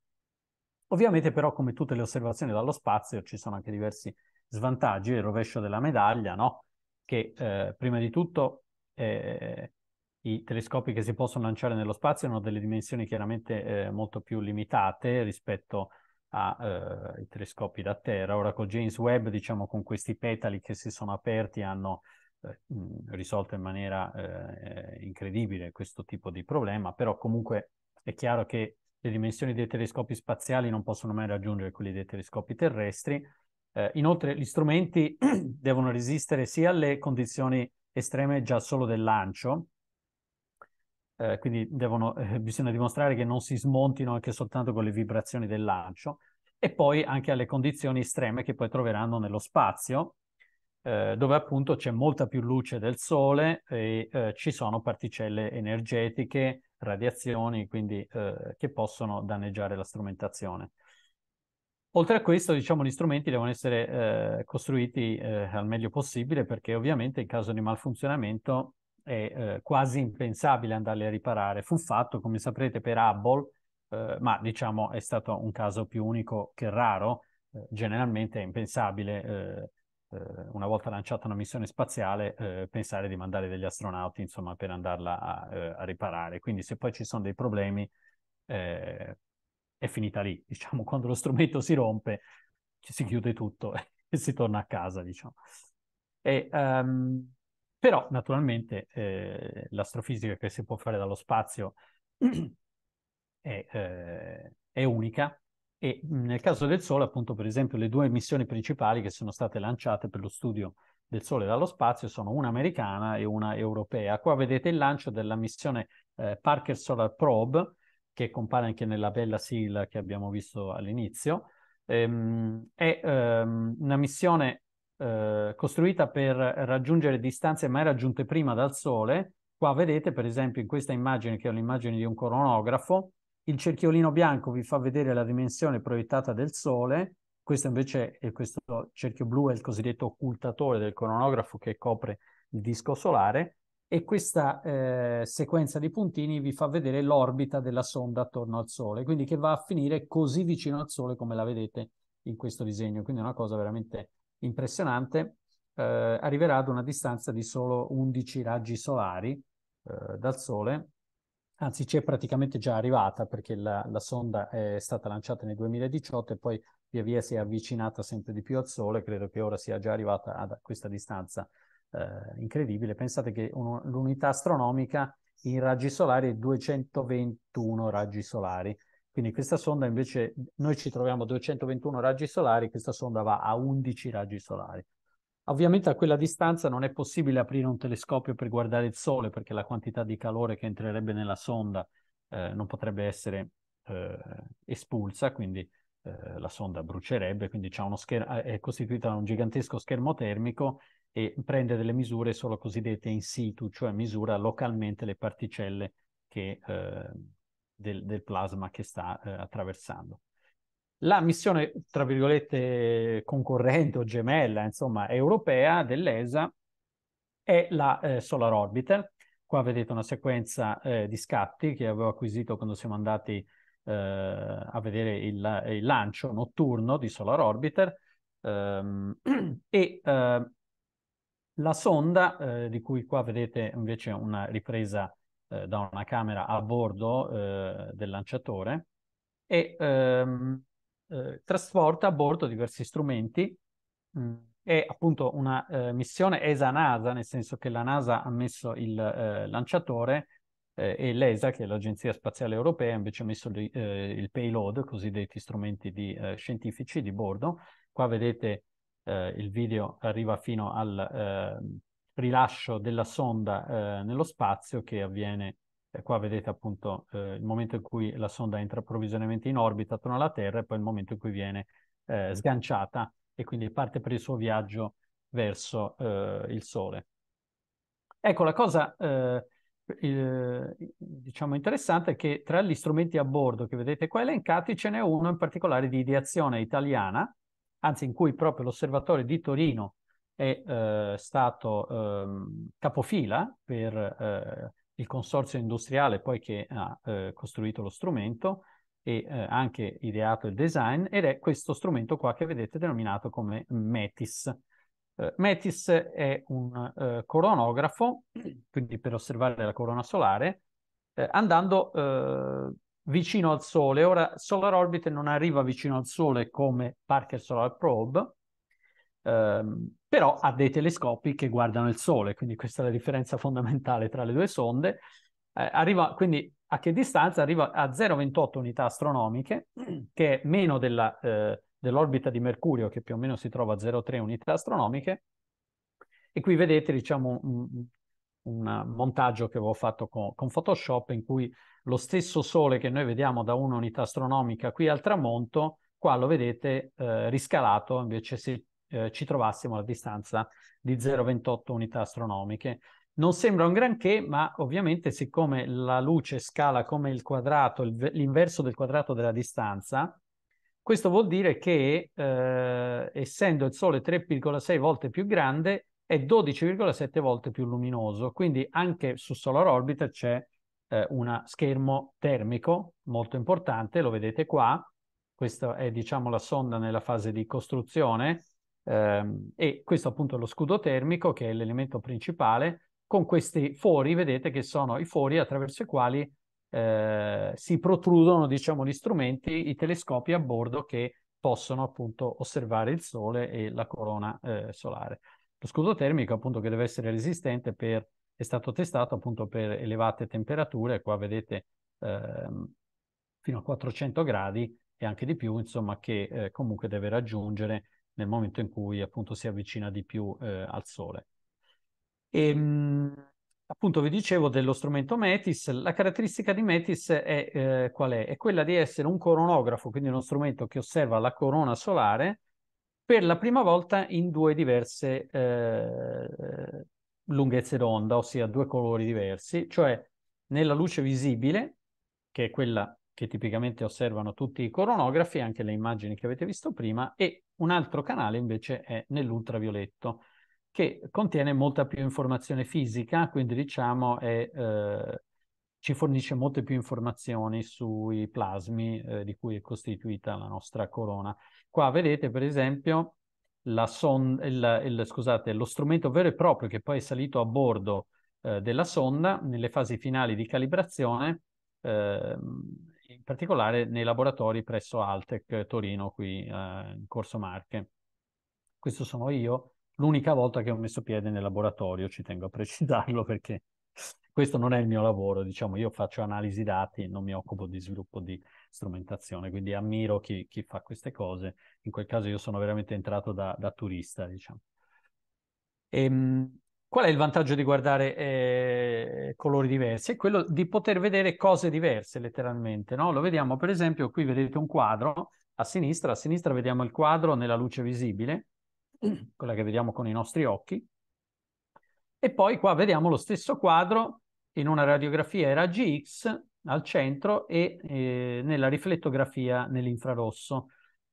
Ovviamente però come tutte le osservazioni dallo spazio ci sono anche diversi svantaggi, il rovescio della medaglia, no? che eh, prima di tutto eh, i telescopi che si possono lanciare nello spazio hanno delle dimensioni chiaramente eh, molto più limitate rispetto a ai eh, telescopi da terra. Ora con James Webb, diciamo, con questi petali che si sono aperti hanno eh, risolto in maniera eh, incredibile questo tipo di problema, però comunque è chiaro che le dimensioni dei telescopi spaziali non possono mai raggiungere quelle dei telescopi terrestri. Eh, inoltre gli strumenti devono resistere sia alle condizioni estreme già solo del lancio, eh, quindi devono, eh, bisogna dimostrare che non si smontino anche soltanto con le vibrazioni del lancio e poi anche alle condizioni estreme che poi troveranno nello spazio, eh, dove appunto c'è molta più luce del sole e eh, ci sono particelle energetiche, radiazioni, quindi eh, che possono danneggiare la strumentazione. Oltre a questo, diciamo, gli strumenti devono essere eh, costruiti al meglio possibile perché ovviamente in caso di malfunzionamento è eh, quasi impensabile andarli a riparare. Fu fatto, come saprete, per Hubble, eh, ma diciamo è stato un caso più unico che raro. Eh, generalmente è impensabile una volta lanciata una missione spaziale, eh, pensare di mandare degli astronauti, insomma, per andarla a, eh, a, riparare. Quindi se poi ci sono dei problemi, eh, è finita lì. Diciamo, quando lo strumento si rompe, ci si chiude tutto e si torna a casa, diciamo. E, um, però naturalmente eh, l'astrofisica che si può fare dallo spazio è, eh, è unica e nel caso del Sole, appunto, per esempio, le due missioni principali che sono state lanciate per lo studio del Sole dallo spazio sono una americana e una europea. Qua vedete il lancio della missione eh, Parker Solar Probe, che compare anche nella bella sigla che abbiamo visto all'inizio. Ehm, è ehm, una missione eh, costruita per raggiungere distanze mai raggiunte prima dal Sole. Qua vedete, per esempio, in questa immagine, che è un'immagine di un coronografo, il cerchiolino bianco vi fa vedere la dimensione proiettata del Sole, questo invece è questo cerchio blu, è il cosiddetto occultatore del coronografo che copre il disco solare, e questa eh, sequenza di puntini vi fa vedere l'orbita della sonda attorno al Sole, quindi che va a finire così vicino al Sole come la vedete in questo disegno, quindi è una cosa veramente impressionante, eh, arriverà ad una distanza di solo 11 raggi solari eh, dal Sole, anzi c'è praticamente già arrivata perché la, la, sonda è stata lanciata nel 2018 e poi via via si è avvicinata sempre di più al Sole, credo che ora sia già arrivata a questa distanza eh, incredibile. Pensate che un, l'unità astronomica in raggi solari è 221 raggi solari, quindi questa sonda invece, noi ci troviamo a 221 raggi solari, questa sonda va a 11 raggi solari. Ovviamente a quella distanza non è possibile aprire un telescopio per guardare il Sole perché la quantità di calore che entrerebbe nella sonda eh, non potrebbe essere eh, espulsa, quindi eh, la sonda brucierebbe, quindi scher- eh, è costituita da un gigantesco schermo termico e prende delle misure solo cosiddette in situ, cioè misura localmente le particelle che eh, del, del plasma che sta eh, attraversando. La missione, tra virgolette, concorrente o gemella, insomma, europea dell'ESA è la eh, Solar Orbiter. Qua vedete una sequenza eh, di scatti che avevo acquisito quando siamo andati eh, a vedere il, il, lancio notturno di Solar Orbiter ehm, e eh, la sonda, eh, di cui qua vedete invece una ripresa eh, da una camera a bordo eh, del lanciatore e ehm, eh, trasporta a bordo diversi strumenti. Mh, mm, è appunto una eh, missione ESA-NASA, nel senso che la NASA ha messo il lanciatore e l'ESA, che è l'Agenzia Spaziale Europea, invece ha messo li, il payload, cosiddetti strumenti di, scientifici di bordo. Qua vedete Uh, il video arriva fino al, uh, rilascio della sonda eh, nello spazio che avviene, eh, qua vedete appunto eh, il momento in cui la sonda entra provvisoriamente in orbita attorno alla Terra e poi il momento in cui viene eh, sganciata e quindi parte per il suo viaggio verso eh, il Sole. Ecco, la cosa eh, diciamo interessante è che tra gli strumenti a bordo che vedete qua elencati ce n'è uno in particolare di ideazione italiana, anzi in cui proprio l'osservatorio di Torino è eh, stato ehm, capofila per eh, il consorzio industriale poi che ha eh, costruito lo strumento e eh, anche ideato il design ed è questo strumento qua che vedete denominato come METIS. Uh, METIS è un uh, coronografo, quindi per osservare la corona solare, eh, andando eh, vicino al Sole. Ora, Solar Orbiter non arriva vicino al Sole come Parker Solar Probe, ehm, però ha dei telescopi che guardano il Sole, quindi questa è la differenza fondamentale tra le due sonde. Eh, arriva, quindi a che distanza? Arriva a 0,28 unità astronomiche, che è meno della, eh, dell'orbita di Mercurio, che più o meno si trova a 0,3 unità astronomiche. E qui vedete, diciamo, un, un montaggio che avevo fatto con, con, Photoshop in cui lo stesso Sole che noi vediamo da una unità astronomica qui al tramonto, qua lo vedete eh, riscalato, invece se eh, ci trovassimo a distanza di 0,28 unità astronomiche. Non sembra un granché, ma ovviamente siccome la luce scala come il quadrato, il, l'inverso del quadrato della distanza, questo vuol dire che eh, essendo il Sole 3,6 volte più grande è 12,7 volte più luminoso, quindi anche su Solar Orbiter c'è eh, uno schermo termico molto importante, lo vedete qua, questa è diciamo la sonda nella fase di costruzione, Ehm, e questo appunto è lo scudo termico che è l'elemento principale con questi fori, vedete che sono i fori attraverso i quali eh, si protrudono diciamo, gli strumenti, i telescopi a bordo che possono appunto osservare il Sole e la corona eh, solare. Lo scudo termico appunto che deve essere resistente per, è stato testato appunto per elevate temperature, qua vedete eh, fino a 400 gradi e anche di più, insomma, che eh, comunque deve raggiungere nel momento in cui appunto si avvicina di più eh, al sole. E, ehm, appunto vi dicevo dello strumento METIS, la caratteristica di METIS è eh, qual è? È quella di essere un coronografo, quindi uno strumento che osserva la corona solare per la prima volta in due diverse eh, lunghezze d'onda, ossia due colori diversi, cioè nella luce visibile, che è quella che tipicamente osservano tutti i coronografi, anche le immagini che avete visto prima, e un altro canale invece è nell'ultravioletto, che contiene molta più informazione fisica, quindi diciamo è, eh, ci fornisce molte più informazioni sui plasmi eh, di cui è costituita la nostra corona. Qua vedete per esempio son- il, il, scusate, lo strumento vero e proprio che poi è salito a bordo eh, della sonda nelle fasi finali di calibrazione ehm, particolare nei laboratori presso Altec eh, Torino, qui eh, in Corso Marche. Questo sono io, l'unica volta che ho messo piede nel laboratorio, ci tengo a precisarlo perché questo non è il mio lavoro, diciamo, io faccio analisi dati, non mi occupo di sviluppo di strumentazione, quindi ammiro chi, chi fa queste cose. In quel caso io sono veramente entrato da, da turista, diciamo. E, ehm, Qual è il vantaggio di guardare eh, colori diversi? È quello di poter vedere cose diverse letteralmente. No? Lo vediamo per esempio, qui vedete un quadro a sinistra, a sinistra vediamo il quadro nella luce visibile, quella che vediamo con i nostri occhi, e poi qua vediamo lo stesso quadro in una radiografia raggi X al centro e eh, nella riflettografia nell'infrarosso.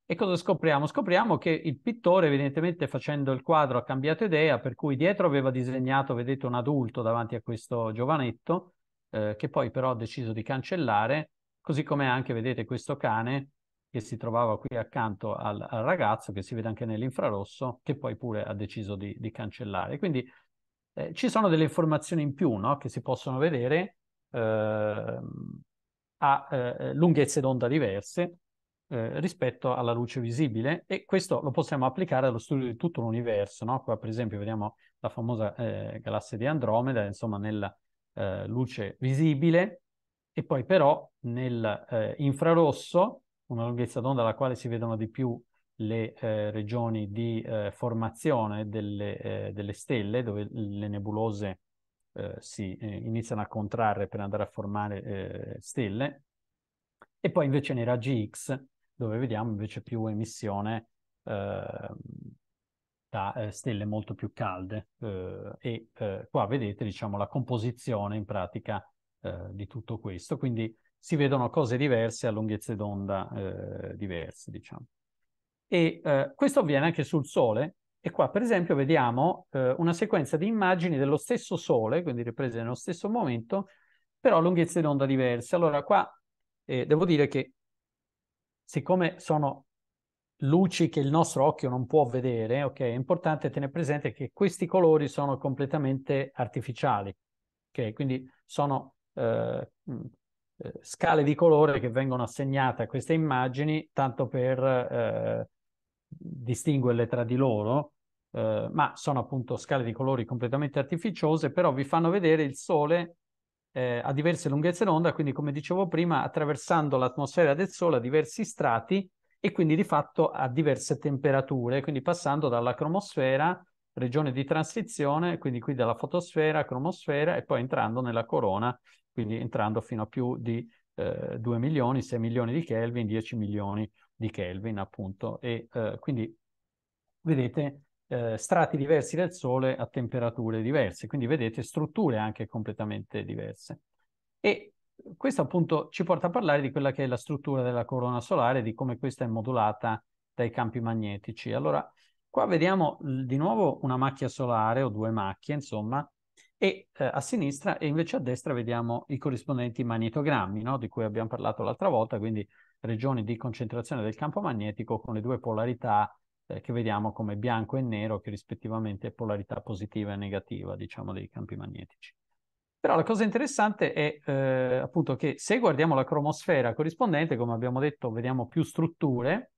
E cosa scopriamo? Scopriamo che il pittore, evidentemente facendo il quadro, ha cambiato idea, per cui dietro aveva disegnato, vedete, un adulto davanti a questo giovanetto, eh, che poi però ha deciso di cancellare, così come anche, vedete, questo cane che si trovava qui accanto al, al ragazzo, che si vede anche nell'infrarosso, che poi pure ha deciso di, di cancellare. Quindi eh, ci sono delle informazioni in più no? che si possono vedere ehm, eh, a eh, lunghezze d'onda diverse eh, rispetto alla luce visibile e questo lo possiamo applicare allo studio di tutto l'universo. No? Qua per esempio vediamo la famosa eh, galassia di Andromeda, insomma nella eh, luce visibile e poi però nell'infrarosso, eh, una lunghezza d'onda alla quale si vedono di più le eh, regioni di formazione delle, delle, stelle, dove le nebulose si iniziano a contrarre per andare a formare stelle, e poi invece nei raggi X dove vediamo invece più emissione eh, da eh, stelle molto più calde eh, e eh, qua vedete diciamo la composizione in pratica eh, di tutto questo, quindi si vedono cose diverse a lunghezze d'onda diverse diciamo. E questo avviene anche sul Sole, e qua, per esempio, vediamo eh, una sequenza di immagini dello stesso Sole, quindi riprese nello stesso momento, però a lunghezze d'onda diverse. Allora, qua eh, devo dire che siccome sono luci che il nostro occhio non può vedere, ok, è importante tenere presente che questi colori sono completamente artificiali, ok? Quindi sono eh, mm, eh scale di colore che vengono assegnate a queste immagini tanto per eh, distinguerle tra di loro, eh, ma sono appunto scale di colori completamente artificiose, però vi fanno vedere il sole eh, a diverse lunghezze d'onda, quindi come dicevo prima, attraversando l'atmosfera del Sole a diversi strati e quindi di fatto a diverse temperature, quindi passando dalla cromosfera, regione di transizione, quindi qui dalla fotosfera, cromosfera e poi entrando nella corona, quindi entrando fino a più di eh, 2 milioni, 6 milioni di Kelvin, 10 milioni di Kelvin appunto e eh, quindi vedete eh, strati diversi del Sole a temperature diverse, quindi vedete strutture anche completamente diverse. E questo appunto ci porta a parlare di quella che è la struttura della corona solare, di come questa è modulata dai campi magnetici. Allora, qua vediamo di nuovo una macchia solare o due macchie, insomma, e eh, a sinistra e invece a destra vediamo i corrispondenti magnetogrammi, no? di cui abbiamo parlato l'altra volta, quindi regioni di concentrazione del campo magnetico con le due polarità eh, che vediamo come bianco e nero, che rispettivamente è polarità positiva e negativa, diciamo, dei campi magnetici. Però la cosa interessante è eh, appunto che se guardiamo la cromosfera corrispondente, come abbiamo detto, vediamo più strutture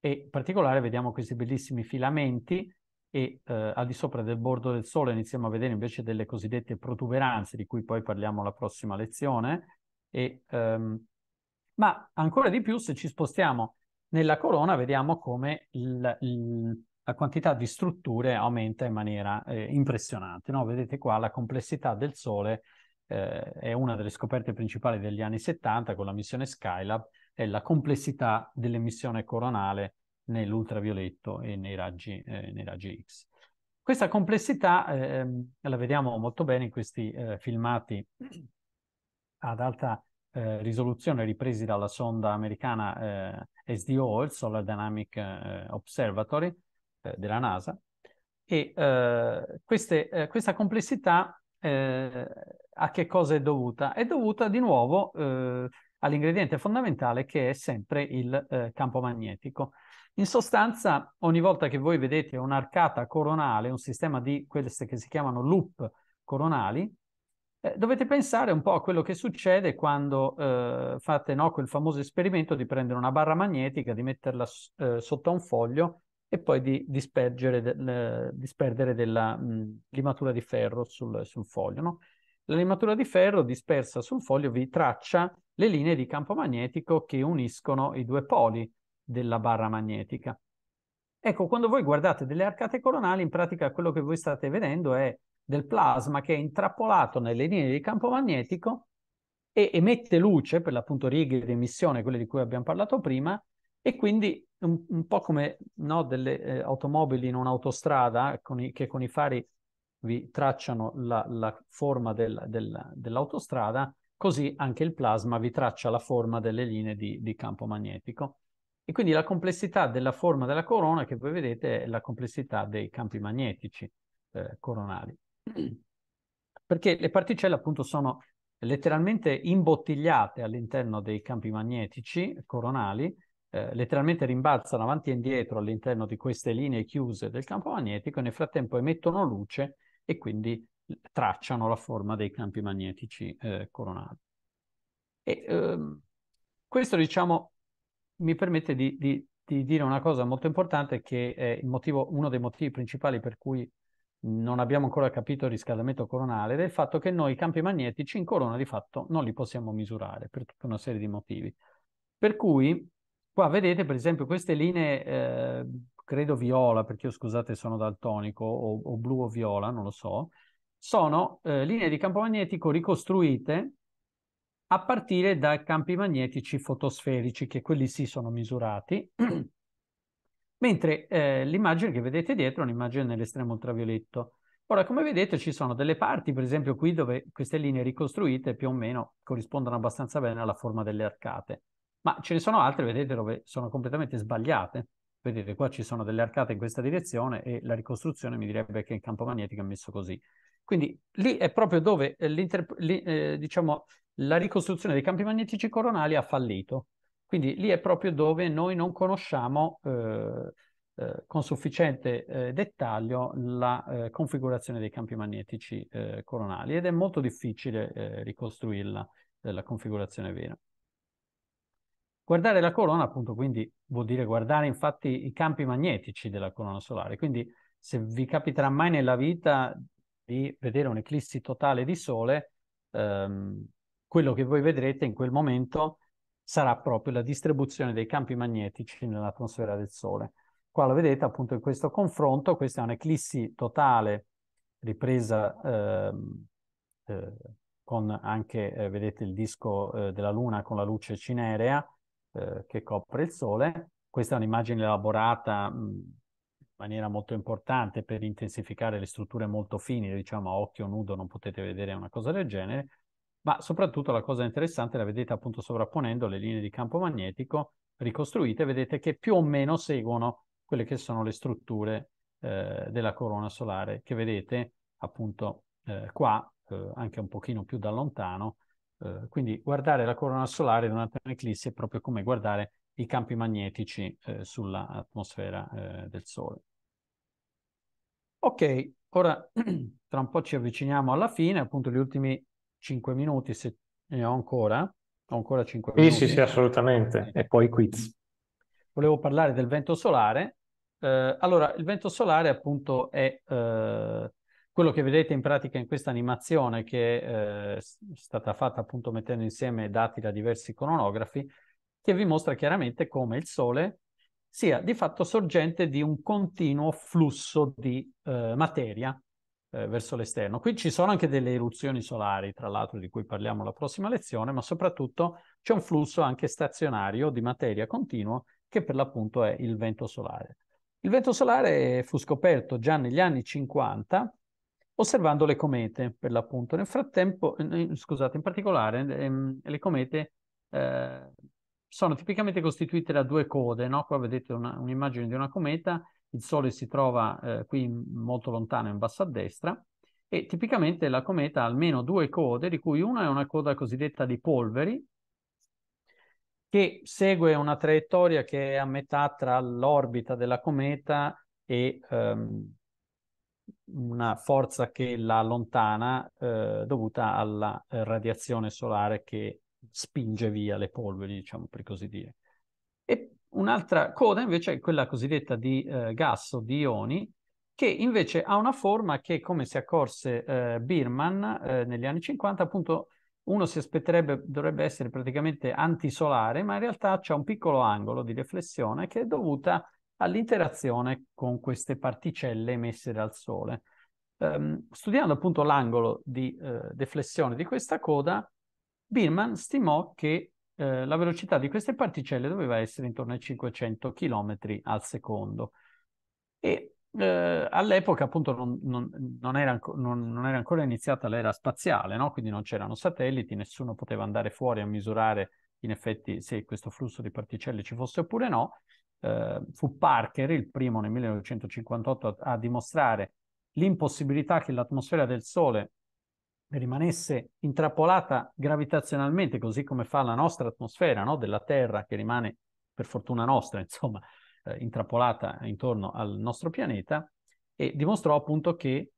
e in particolare vediamo questi bellissimi filamenti e eh, al di sopra del bordo del Sole iniziamo a vedere invece delle cosiddette protuberanze di cui poi parliamo alla prossima lezione. E, ehm, ma ancora di più se ci spostiamo nella corona vediamo come il, il, la quantità di strutture aumenta in maniera eh, impressionante. No? Vedete qua la complessità del Sole eh, è una delle scoperte principali degli anni 70 con la missione Skylab, è la complessità dell'emissione coronale nell'ultravioletto e nei raggi, eh, nei raggi X. Questa complessità eh, la vediamo molto bene in questi eh, filmati ad alta eh, risoluzione ripresi dalla sonda americana eh, SDO, il Solar Dynamic eh, Observatory eh, della NASA. E eh, queste, eh, questa complessità a che cosa è dovuta? È dovuta di nuovo all'ingrediente fondamentale che è sempre il campo magnetico. In sostanza, ogni volta che voi vedete un'arcata coronale, un sistema di queste che si chiamano loop coronali, eh, dovete pensare un po' a quello che succede quando eh, fate no, quel famoso esperimento di prendere una barra magnetica, di metterla eh, sotto a un foglio e poi di dispergere de- disperdere della mh, mm, limatura di ferro sul, sul foglio. No? La limatura di ferro dispersa sul foglio vi traccia le linee di campo magnetico che uniscono i due poli della barra magnetica. Ecco, quando voi guardate delle arcate coronali, in pratica quello che voi state vedendo è del plasma che è intrappolato nelle linee di campo magnetico e emette luce, per l'appunto righe di emissione, quelle di cui abbiamo parlato prima, e quindi un, un po' come no, delle eh, automobili in un'autostrada con i, che con i fari vi tracciano la, la forma del, del, dell'autostrada, così anche il plasma vi traccia la forma delle linee di, di, campo magnetico. E quindi la complessità della forma della corona che voi vedete è la complessità dei campi magnetici eh, coronali. Perché le particelle appunto sono letteralmente imbottigliate all'interno dei campi magnetici coronali, eh, letteralmente rimbalzano avanti e indietro all'interno di queste linee chiuse del campo magnetico e nel frattempo emettono luce e quindi tracciano la forma dei campi magnetici eh, coronali. E, ehm, questo, diciamo, mi permette di, di, di, dire una cosa molto importante che è motivo, uno dei motivi principali per cui non abbiamo ancora capito il riscaldamento coronale, del fatto che noi i campi magnetici in corona di fatto non li possiamo misurare per tutta una serie di motivi. Per cui qua vedete per esempio queste linee, eh, credo viola, perché io scusate sono daltonico, o, o blu o viola, non lo so, sono eh, linee di campo magnetico ricostruite a partire da campi magnetici fotosferici, che quelli sì sono misurati, mentre eh, l'immagine che vedete dietro è un'immagine nell'estremo ultravioletto. Ora, come vedete, ci sono delle parti, per esempio qui, dove queste linee ricostruite più o meno corrispondono abbastanza bene alla forma delle arcate. Ma ce ne sono altre, vedete, dove sono completamente sbagliate. Vedete, qua ci sono delle arcate in questa direzione e la ricostruzione mi direbbe che il campo magnetico è messo così. Quindi lì è proprio dove eh, eh diciamo, la ricostruzione dei campi magnetici coronali ha fallito. Quindi lì è proprio dove noi non conosciamo eh, eh, con sufficiente eh, dettaglio la eh, configurazione dei campi magnetici eh, coronali ed è molto difficile eh, ricostruirla, la configurazione vera. Guardare la corona, appunto, quindi vuol dire guardare infatti i campi magnetici della corona solare. Quindi se vi capiterà mai nella vita di vedere un'eclissi totale di sole, ehm, quello che voi vedrete in quel momento sarà proprio la distribuzione dei campi magnetici nell'atmosfera del Sole. Qua lo vedete appunto in questo confronto, questa è un'eclissi totale ripresa eh, eh, con anche, eh, vedete, il disco eh, della Luna con la luce cinerea eh, che copre il Sole. Questa è un'immagine elaborata mh, in maniera molto importante per intensificare le strutture molto fini, diciamo a occhio nudo non potete vedere una cosa del genere ma soprattutto la cosa interessante la vedete appunto sovrapponendo le linee di campo magnetico ricostruite, vedete che più o meno seguono quelle che sono le strutture eh, della corona solare che vedete appunto eh, qua eh, anche un pochino più da lontano. Eh, quindi guardare la corona solare durante un'eclissi è proprio come guardare i campi magnetici eh, sull'atmosfera eh, del Sole. Ok, ora tra un po' ci avviciniamo alla fine, appunto gli ultimi 5 minuti se ne ho ancora. Ho ancora 5 sì, minuti. Sì, sì, assolutamente. Eh. E poi quiz. Volevo parlare del vento solare. Eh, allora, il vento solare appunto è eh, quello che vedete in pratica in questa animazione che eh, è stata fatta appunto mettendo insieme dati da diversi cronografi, che vi mostra chiaramente come il Sole sia di fatto sorgente di un continuo flusso di eh, materia eh, verso l'esterno. Qui ci sono anche delle eruzioni solari, tra l'altro, di cui parliamo alla prossima lezione, ma soprattutto c'è un flusso anche stazionario di materia continuo che per l'appunto è il vento solare. Il vento solare fu scoperto già negli anni 50 osservando le comete, per l'appunto. Nel frattempo, eh, eh, scusate, in particolare ehm, le comete eh, sono tipicamente costituite da due code, no? Qua vedete una, un'immagine di una cometa il Sole si trova eh, qui molto lontano in basso a destra e tipicamente la cometa ha almeno due code, di cui una è una coda cosiddetta di polveri, che segue una traiettoria che è a metà tra l'orbita della cometa e ehm, una forza che la allontana eh, dovuta alla eh, radiazione solare che spinge via le polveri, diciamo per così dire. Un'altra coda invece è quella cosiddetta di eh, gas o di ioni, che invece ha una forma che, come si accorse eh, Birman eh, negli anni 50, appunto uno si aspetterebbe dovrebbe essere praticamente antisolare, ma in realtà c'è un piccolo angolo di riflessione che è dovuta all'interazione con queste particelle emesse dal Sole. Um, studiando appunto l'angolo di eh, deflessione di questa coda, Birman stimò che eh, la velocità di queste particelle doveva essere intorno ai 500 km al secondo. E eh, all'epoca appunto non, non, non, era, non, era, ancora iniziata l'era spaziale, no? quindi non c'erano satelliti, nessuno poteva andare fuori a misurare in effetti se questo flusso di particelle ci fosse oppure no. Eh, fu Parker il primo nel 1958 a, a dimostrare l'impossibilità che l'atmosfera del Sole rimanesse intrappolata gravitazionalmente, così come fa la nostra atmosfera no? della Terra, che rimane per fortuna nostra, insomma, eh, intrappolata intorno al nostro pianeta, e dimostrò appunto che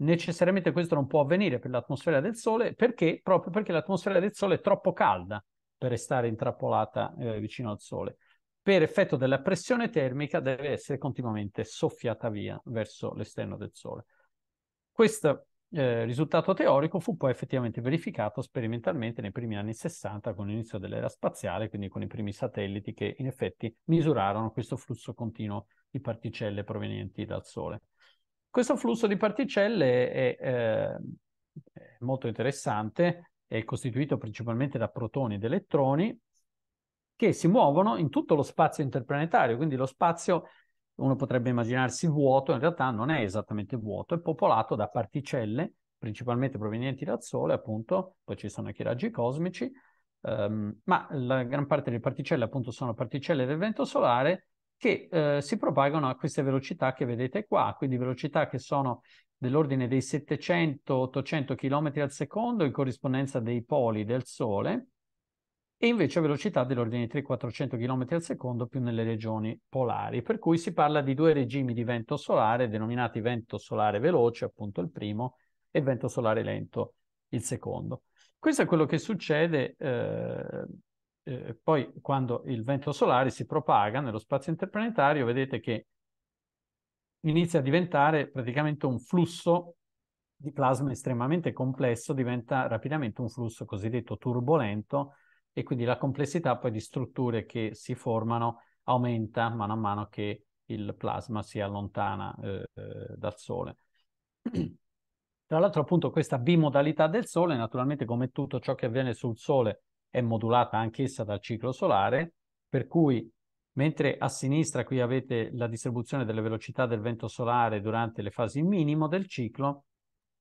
necessariamente questo non può avvenire per l'atmosfera del Sole, perché? Proprio perché l'atmosfera del Sole è troppo calda per restare intrappolata eh, vicino al Sole. Per effetto della pressione termica deve essere continuamente soffiata via verso l'esterno del Sole. Questa eh, risultato teorico fu poi effettivamente verificato sperimentalmente nei primi anni 60 con l'inizio dell'era spaziale, quindi con i primi satelliti che in effetti misurarono questo flusso continuo di particelle provenienti dal Sole. Questo flusso di particelle è, eh, è molto interessante, è costituito principalmente da protoni ed elettroni che si muovono in tutto lo spazio interplanetario, quindi lo spazio uno potrebbe immaginarsi vuoto, in realtà non è esattamente vuoto, è popolato da particelle principalmente provenienti dal Sole, appunto, poi ci sono anche i raggi cosmici, ehm, ma la gran parte delle particelle appunto sono particelle del vento solare che eh, si propagano a queste velocità che vedete qua, quindi velocità che sono dell'ordine dei 700-800 km al secondo in corrispondenza dei poli del Sole, e invece a velocità dell'ordine di 300-400 km al secondo più nelle regioni polari, per cui si parla di due regimi di vento solare denominati vento solare veloce, appunto il primo, e vento solare lento, il secondo. Questo è quello che succede eh, eh, poi quando il vento solare si propaga nello spazio interplanetario, vedete che inizia a diventare praticamente un flusso di plasma estremamente complesso, diventa rapidamente un flusso cosiddetto turbolento, e quindi la complessità poi di strutture che si formano aumenta mano a mano che il plasma si allontana eh, dal Sole. Tra l'altro appunto questa bimodalità del Sole, naturalmente come tutto ciò che avviene sul Sole, è modulata anch'essa dal ciclo solare, per cui mentre a sinistra qui avete la distribuzione delle velocità del vento solare durante le fasi minimo del ciclo,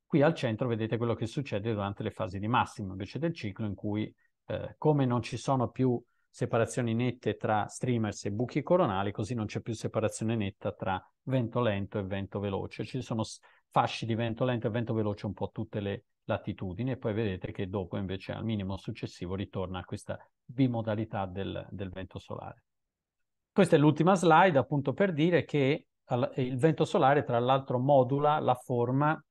qui al centro vedete quello che succede durante le fasi di massimo invece del ciclo in cui eh, come non ci sono più separazioni nette tra streamers e buchi coronali, così non c'è più separazione netta tra vento lento e vento veloce. Ci sono fasci di vento lento e vento veloce un po' tutte le latitudini e poi vedete che dopo invece al minimo successivo ritorna a questa bimodalità del, del vento solare. Questa è l'ultima slide appunto per dire che il vento solare tra l'altro modula la forma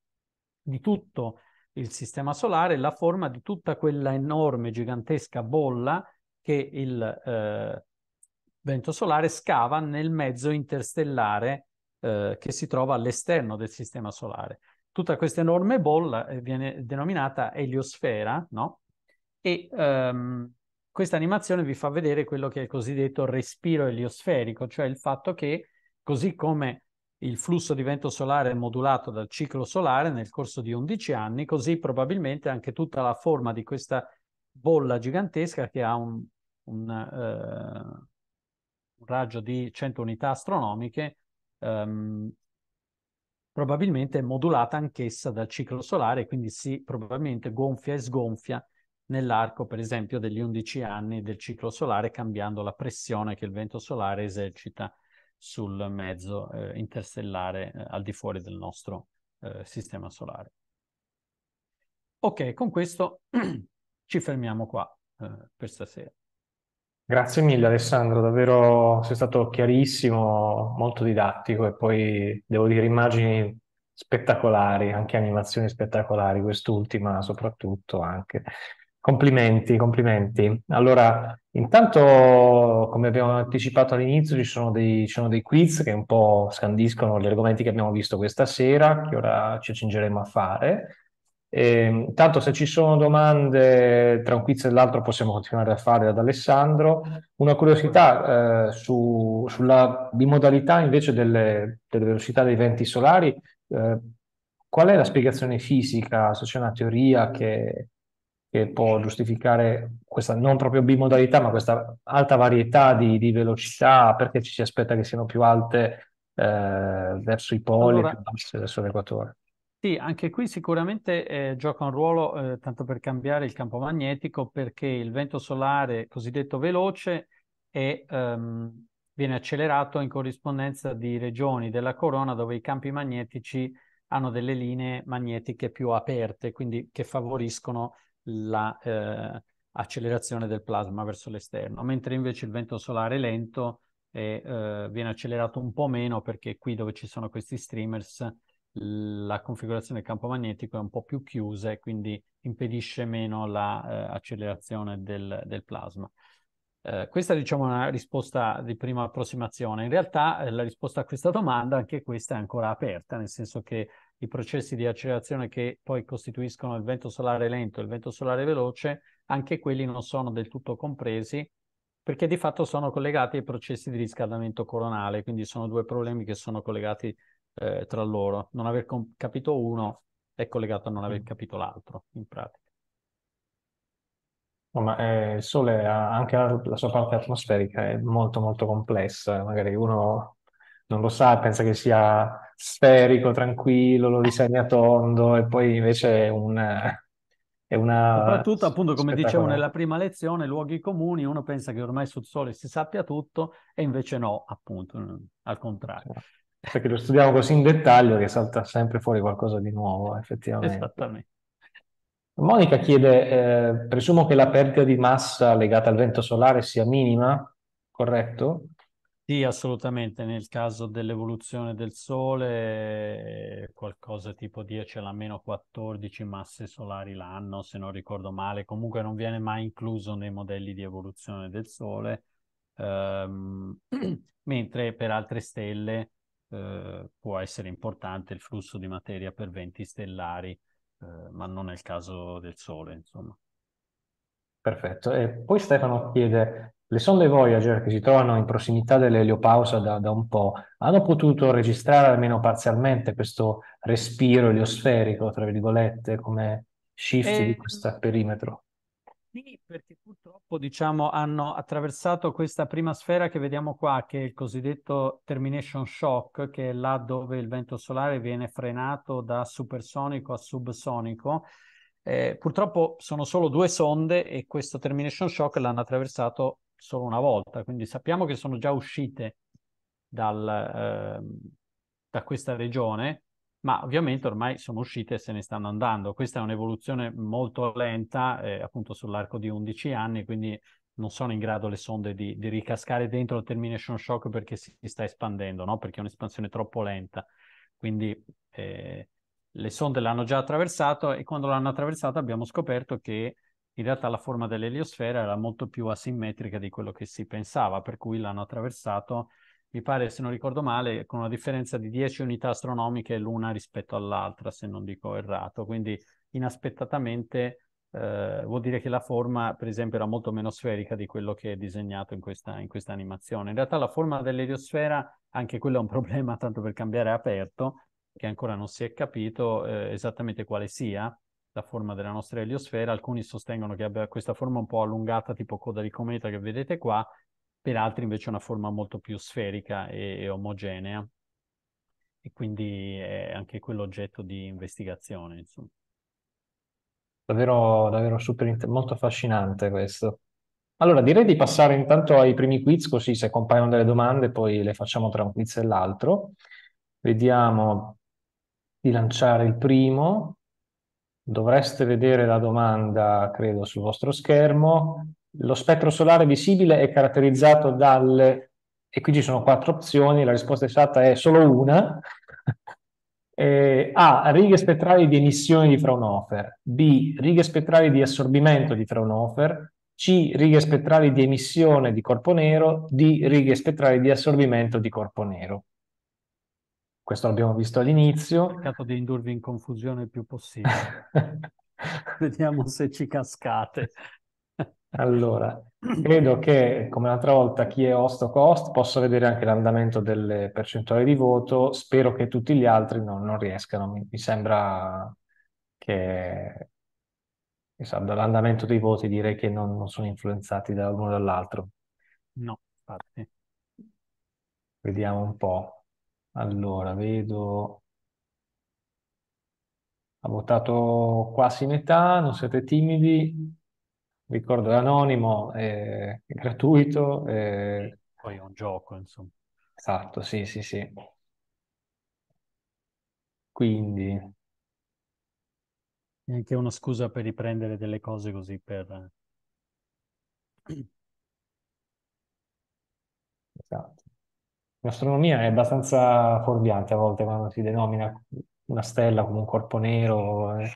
di tutto il sistema solare la forma di tutta quella enorme, gigantesca bolla che il eh, vento solare scava nel mezzo interstellare eh, che si trova all'esterno del sistema solare. Tutta questa enorme bolla eh, viene denominata eliosfera, no? E ehm, questa animazione vi fa vedere quello che è il cosiddetto respiro eliosferico, cioè il fatto che, così come il flusso di vento solare è modulato dal ciclo solare nel corso di 11 anni, così probabilmente anche tutta la forma di questa bolla gigantesca che ha un, un, eh, un raggio di 100 unità astronomiche, ehm, probabilmente è modulata anch'essa dal ciclo solare, quindi si probabilmente gonfia e sgonfia nell'arco, per esempio, degli 11 anni del ciclo solare, cambiando la pressione che il vento solare esercita sul mezzo eh, interstellare eh, al di fuori del nostro eh, sistema solare. Ok, con questo ci fermiamo qua eh, per stasera. Grazie mille Alessandro, davvero sei stato chiarissimo, molto didattico e poi devo dire immagini spettacolari, anche animazioni spettacolari, quest'ultima soprattutto anche. Complimenti, complimenti. Allora, intanto, come abbiamo anticipato all'inizio, ci sono, dei, ci sono dei quiz che un po' scandiscono gli argomenti che abbiamo visto questa sera, che ora ci accingeremo a fare. E, ehm, intanto, se ci sono domande tra un quiz e l'altro, possiamo continuare a fare ad Alessandro. Una curiosità eh, su, sulla bimodalità invece delle, delle, velocità dei venti solari. Eh, qual è la spiegazione fisica? Se c'è una teoria che che può giustificare questa non proprio bimodalità, ma questa alta varietà di, di velocità, perché ci si aspetta che siano più alte eh, verso i poli allora, e più basse verso l'equatore. Sì, anche qui sicuramente eh, gioca un ruolo, eh, tanto per cambiare il campo magnetico, perché il vento solare cosiddetto veloce è, ehm, viene accelerato in corrispondenza di regioni della corona dove i campi magnetici hanno delle linee magnetiche più aperte, quindi che favoriscono l'accelerazione la, eh, del plasma verso l'esterno, mentre invece il vento solare è lento e eh, viene accelerato un po' meno perché qui dove ci sono questi streamers la configurazione del campo magnetico è un po' più chiusa e quindi impedisce meno l'accelerazione la, eh, del, del, plasma. Eh, questa diciamo, è diciamo, una risposta di prima approssimazione. In realtà eh, la risposta a questa domanda, anche questa, è ancora aperta, nel senso che i processi di accelerazione che poi costituiscono il vento solare lento e il vento solare veloce, anche quelli non sono del tutto compresi perché di fatto sono collegati ai processi di riscaldamento coronale, quindi sono due problemi che sono collegati eh, tra loro. Non aver com- capito uno è collegato a non aver mm. capito l'altro, in pratica. Insomma, eh, il Sole ha anche la, la sua parte atmosferica, è molto molto complessa, magari uno non lo sa, pensa che sia sferico, tranquillo, lo disegna tondo e poi invece è un... È una... Soprattutto appunto come dicevo nella prima lezione, luoghi comuni, uno pensa che ormai sul sole si sappia tutto e invece no, appunto, al contrario. Perché lo studiamo così in dettaglio che salta sempre fuori qualcosa di nuovo, effettivamente. Esattamente. Monica chiede, eh, presumo che la perdita di massa legata al vento solare sia minima, corretto? Sì, assolutamente. Nel caso dell'evoluzione del Sole, eh, qualcosa tipo 10 alla meno 14 masse solari l'anno, se non ricordo male. Comunque non viene mai incluso nei modelli di evoluzione del Sole, ehm, mentre per altre stelle eh, può essere importante il flusso di materia per venti stellari, eh, ma non nel caso del Sole, insomma. Perfetto. E poi Stefano chiede le sonde Voyager, che si trovano in prossimità dell'eliopausa da, da, un po', hanno potuto registrare almeno parzialmente questo respiro eliosferico, tra virgolette, come shift eh, di ehm, questo perimetro? Sì, perché purtroppo diciamo, hanno attraversato questa prima sfera che vediamo qua, che è il cosiddetto termination shock, che è là dove il vento solare viene frenato da supersonico a subsonico. Eh, purtroppo sono solo due sonde e questo termination shock l'hanno attraversato solo una volta, quindi sappiamo che sono già uscite dal, eh, da questa regione, ma ovviamente ormai sono uscite e se ne stanno andando. Questa è un'evoluzione molto lenta, eh, appunto sull'arco di 11 anni, quindi non sono in grado le sonde di, di ricascare dentro il termination shock perché si, sta espandendo, no? perché è un'espansione troppo lenta. Quindi eh, le sonde l'hanno già attraversato e quando l'hanno attraversata abbiamo scoperto che in realtà la forma dell'eliosfera era molto più asimmetrica di quello che si pensava, per cui l'hanno attraversato, mi pare, se non ricordo male, con una differenza di 10 unità astronomiche l'una rispetto all'altra, se non dico errato. Quindi inaspettatamente eh, vuol dire che la forma, per esempio, era molto meno sferica di quello che è disegnato in questa, in questa animazione. In realtà la forma dell'eliosfera, anche quello è un problema, tanto per cambiare aperto, che ancora non si è capito eh, esattamente quale sia, la forma della nostra eliosfera, alcuni sostengono che abbia questa forma un po' allungata tipo coda di cometa che vedete qua, per altri invece una forma molto più sferica e, e omogenea e quindi è anche quell'oggetto di investigazione, insomma. Davvero, davvero super, molto affascinante questo. Allora, direi di passare intanto ai primi quiz, così se compaiono delle domande poi le facciamo tra un quiz e l'altro. Vediamo di lanciare il primo dovreste vedere la domanda, credo, sul vostro schermo. Lo spettro solare visibile è caratterizzato dalle, e qui ci sono quattro opzioni, la risposta esatta è solo una, eh, A. Righe spettrali di emissione di Fraunhofer. B. Righe spettrali di assorbimento di Fraunhofer. C. Righe spettrali di emissione di corpo nero. D. Righe spettrali di assorbimento di corpo nero. Questo l'abbiamo visto all'inizio. Ho cercato di indurvi in confusione il più possibile. Vediamo se ci cascate. Allora, credo che come l'altra volta chi è host o cost posso vedere anche l'andamento delle percentuali di voto, spero che tutti gli altri non, non riescano, mi, mi, sembra che so, dall'andamento dei voti direi che non, non sono influenzati dall'uno o dall'altro. No, infatti. Vediamo un po'. Allora, vedo... Ha votato quasi metà, non siete timidi. Ricordo, è anonimo, è, gratuito. È... Poi è un gioco, insomma. Esatto, sì, sì, sì. Quindi... È anche una scusa per riprendere delle cose così per... Eh. Esatto. L'astronomia è abbastanza fuorviante a volte quando si denomina una stella come un corpo nero, eh.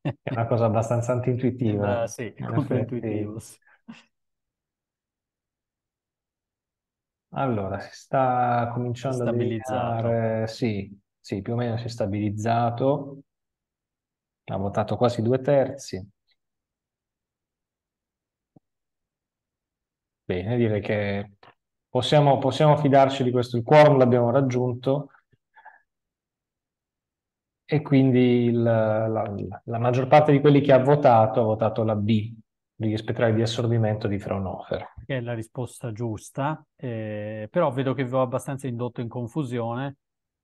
è una cosa abbastanza antintuitiva, Eh, sì, controintuitivo. sì. Allora, si sta cominciando a stabilizzare, sì, sì, più o meno si è stabilizzato, ha votato quasi due terzi. Bene, direi che possiamo, possiamo fidarci di questo, il quorum l'abbiamo raggiunto e quindi il, la, la, maggior parte di quelli che ha votato ha votato la B degli spettrali di assorbimento di Fraunhofer. Che è la risposta giusta, eh, però vedo che vi ho abbastanza indotto in confusione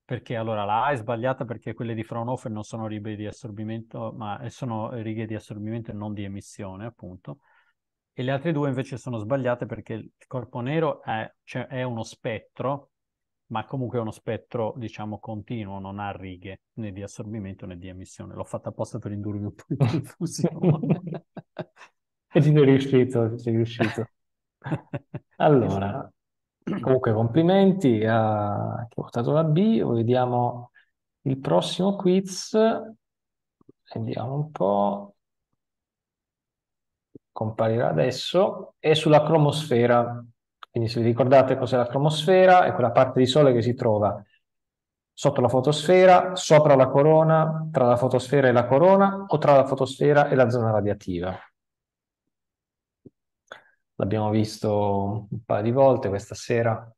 perché allora la A è sbagliata perché quelle di Fraunhofer non sono righe di assorbimento, ma eh, sono righe di assorbimento e non di emissione, appunto e le altre due invece sono sbagliate perché il corpo nero è, cioè, è uno spettro, ma comunque è uno spettro, diciamo, continuo, non ha righe né di assorbimento né di emissione. L'ho fatta apposta per indurvi un po' di confusione. e ci sei riuscito, ci sei riuscito. Allora, esatto. comunque complimenti a chi ha portato la B, vediamo il prossimo quiz, vediamo un po' comparirà adesso, è sulla cromosfera. Quindi se vi ricordate cos'è la cromosfera, è quella parte di sole che si trova sotto la fotosfera, sopra la corona, tra la fotosfera e la corona o tra la fotosfera e la zona radiativa. L'abbiamo visto un paio di volte questa sera.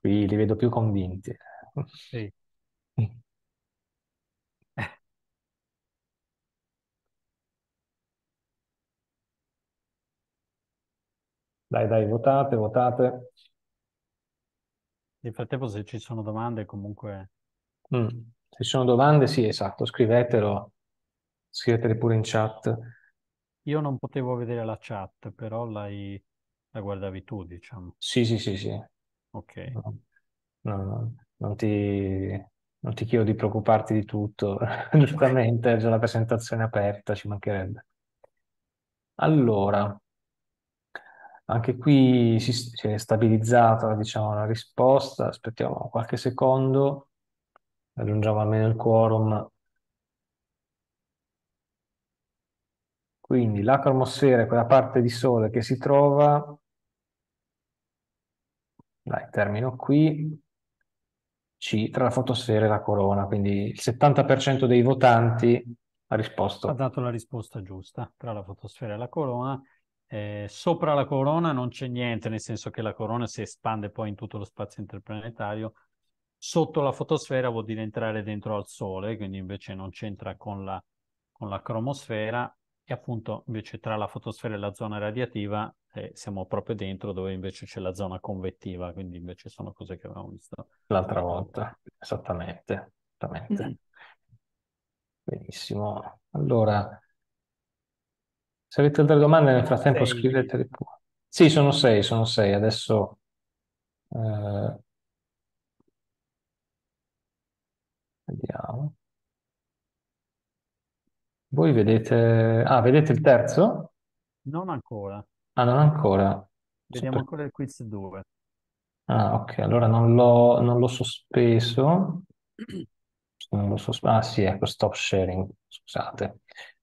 Qui li vedo più convinti. Sì. Dai, dai, votate, votate. Nel frattempo, se ci sono domande, comunque Mm. Se ci sono domande, sì, esatto, scrivetelo, scrivetele pure in chat. io non potevo vedere la chat, però l'hai la guardavi tu, diciamo. Sì, sì, sì, sì. Ok. no, no, non ti non ti chiedo di preoccuparti di tutto, giustamente è già la presentazione aperta, ci mancherebbe. Allora, anche qui si, si è stabilizzata, diciamo, la risposta, aspettiamo qualche secondo, raggiungiamo almeno il quorum. Quindi la cromosfera è quella parte di sole che si trova, dai, termino qui, c tra la fotosfera e la corona, quindi il 70% dei votanti ha risposto. Ha dato la risposta giusta tra la fotosfera e la corona. Eh, sopra la corona non c'è niente, nel senso che la corona si espande poi in tutto lo spazio interplanetario. Sotto la fotosfera vuol dire entrare dentro al Sole, quindi invece non c'entra con la, con la cromosfera. E appunto invece tra la fotosfera e la zona radiativa eh, siamo proprio dentro dove invece c'è la zona convettiva, quindi invece sono cose che avevamo visto l'altra volta, esattamente. esattamente. Mm. Benissimo. Allora, se avete altre domande nel frattempo sei. scrivetele pure. Sì, sono sei, sono sei. Adesso... Eh... Vediamo. Voi vedete... Ah, vedete il terzo? Non ancora. Ah, non ancora. So Vediamo per- ancora il quiz 2. Ah, ok, allora non l'ho non l'ho sospeso. ah sì, ecco, stop sharing, scusate.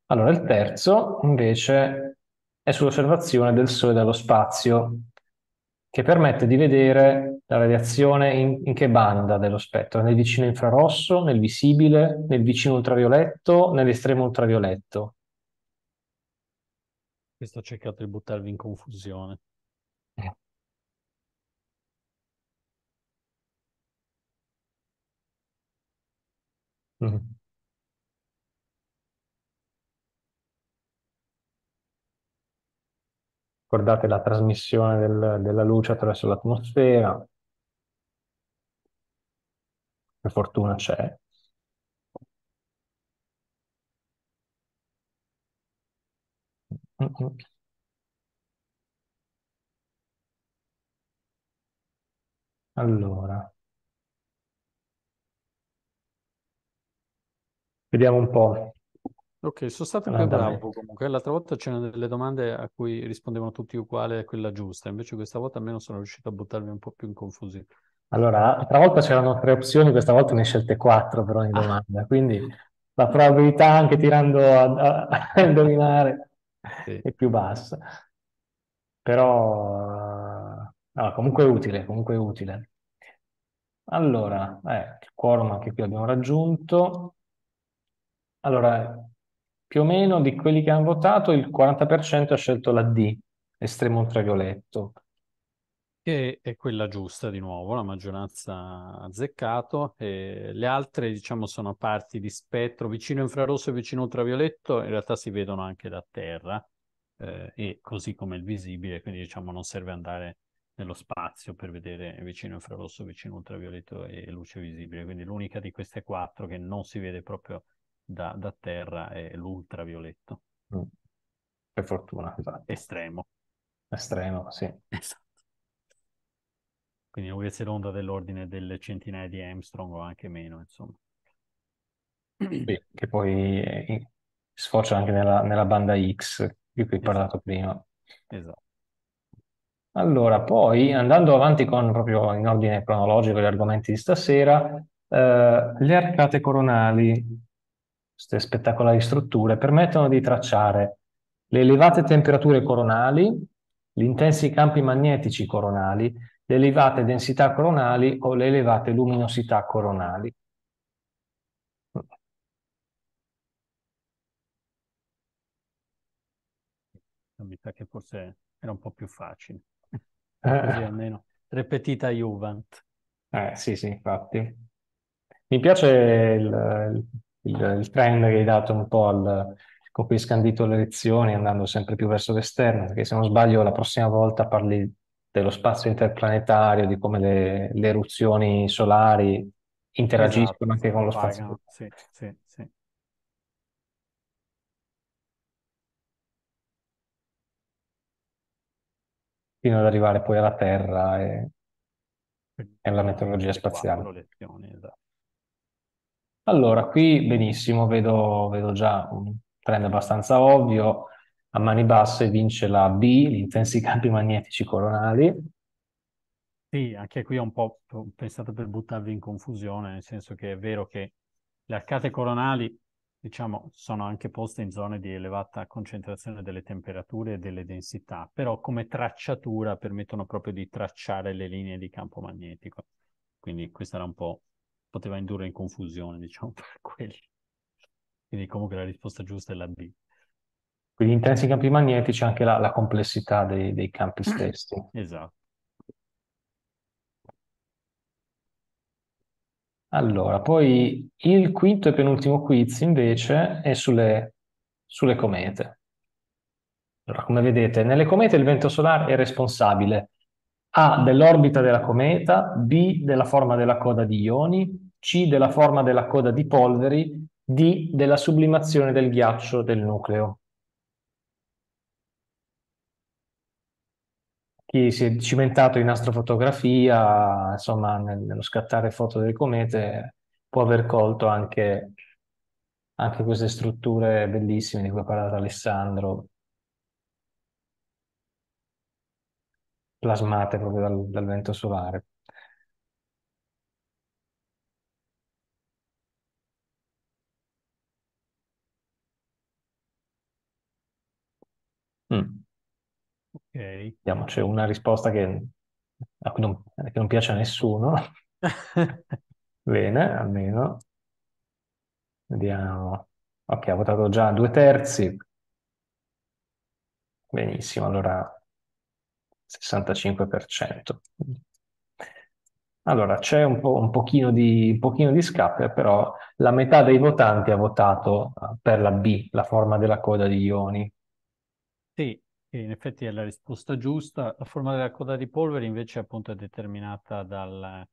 Allora, il terzo invece è sull'osservazione del Sole dallo spazio, che permette di vedere la radiazione in, in che banda dello spettro, nel vicino infrarosso, nel visibile, nel vicino ultravioletto, nell'estremo ultravioletto. Questo ha cercato di buttarvi in confusione. Eh. Mhm. Ricordate la trasmissione del- della luce attraverso l'atmosfera, per fortuna c'è. Allora, vediamo un po'. Ok, sono stato anche bravo l'andamento. comunque. L'altra volta c'erano delle domande a cui rispondevano tutti uguali a quella giusta, invece questa volta almeno sono riuscito a buttarmi un po' più in confusione. Allora, l'altra volta c'erano tre opzioni, questa volta ne scelte quattro per ogni ah. domanda, quindi la probabilità anche tirando a, a- a indovinare è più bassa. Però no, comunque è utile, comunque è utile. Allora, eh, il quorum anche qui abbiamo raggiunto. Allora, più o meno di quelli che hanno votato, il 40% ha scelto la D, estremo ultravioletto che è quella giusta di nuovo, la maggioranza ha azzeccato, e le altre diciamo sono parti di spettro vicino infrarosso e vicino ultravioletto, in realtà si vedono anche da terra eh, e così come il visibile, quindi diciamo non serve andare nello spazio per vedere vicino infrarosso, vicino ultravioletto e luce visibile, quindi l'unica di queste quattro che non si vede proprio da, da terra è l'ultravioletto. Mm. Per fortuna, esatto. Estremo. Estremo, sì. Esatto. Quindi deve essere dell'ordine delle centinaia di Armstrong o anche meno, insomma. Sì, che poi eh, sfocia anche nella, nella, banda X di cui ho esatto. parlato prima. Esatto. Allora, poi andando avanti con proprio in ordine cronologico gli argomenti di stasera, eh, le arcate coronali, queste spettacolari strutture, permettono di tracciare le elevate temperature coronali, gli intensi campi magnetici coronali le elevate densità coronali o le elevate luminosità coronali. Mi sa che forse era un po' più facile, eh. almeno. Repetita Juvent. Eh sì, sì, infatti. Mi piace il, il, il, trend che hai dato un po' al, con cui hai scandito le lezioni andando sempre più verso l'esterno, perché se non sbaglio la prossima volta parli dello spazio interplanetario, di come le, le eruzioni solari interagiscono esatto, anche con lo spazio. Sì, sì, sì. Fino ad arrivare poi alla Terra e, e alla meteorologia spaziale. Esatto. Allora, qui benissimo, vedo, vedo già un trend abbastanza ovvio a mani basse vince la B, gli intensi campi magnetici coronali. Sì, anche qui ho un po' pensato per buttarvi in confusione, nel senso che è vero che le arcate coronali, diciamo, sono anche poste in zone di elevata concentrazione delle temperature e delle densità, però come tracciatura permettono proprio di tracciare le linee di campo magnetico. Quindi questa era un po' poteva indurre in confusione, diciamo, per quelli. Quindi comunque la risposta giusta è la B. Quindi intensi campi magnetici, anche la, la complessità dei, dei campi mm. stessi. Esatto. Allora, poi il quinto e penultimo quiz invece è sulle, sulle comete. Allora, come vedete, nelle comete il vento solare è responsabile A dell'orbita della cometa, B della forma della coda di ioni, C della forma della coda di polveri, D della sublimazione del ghiaccio del nucleo. chi si è cimentato in astrofotografia, insomma, nello scattare foto delle comete, può aver colto anche, anche queste strutture bellissime di cui ha parlato Alessandro, plasmate proprio dal, dal vento solare. Mm. Vediamo, c'è una risposta che, a cui non, che non piace a nessuno. Bene, almeno. Vediamo. Ok, ha votato già due terzi. Benissimo, allora 65%. Allora, c'è un, po', un, pochino di, un pochino di scap, però la metà dei votanti ha votato eh, per la B, la forma della coda di ioni. Sì, sì, in effetti è la risposta giusta. La forma della coda di polvere invece appunto è determinata dalla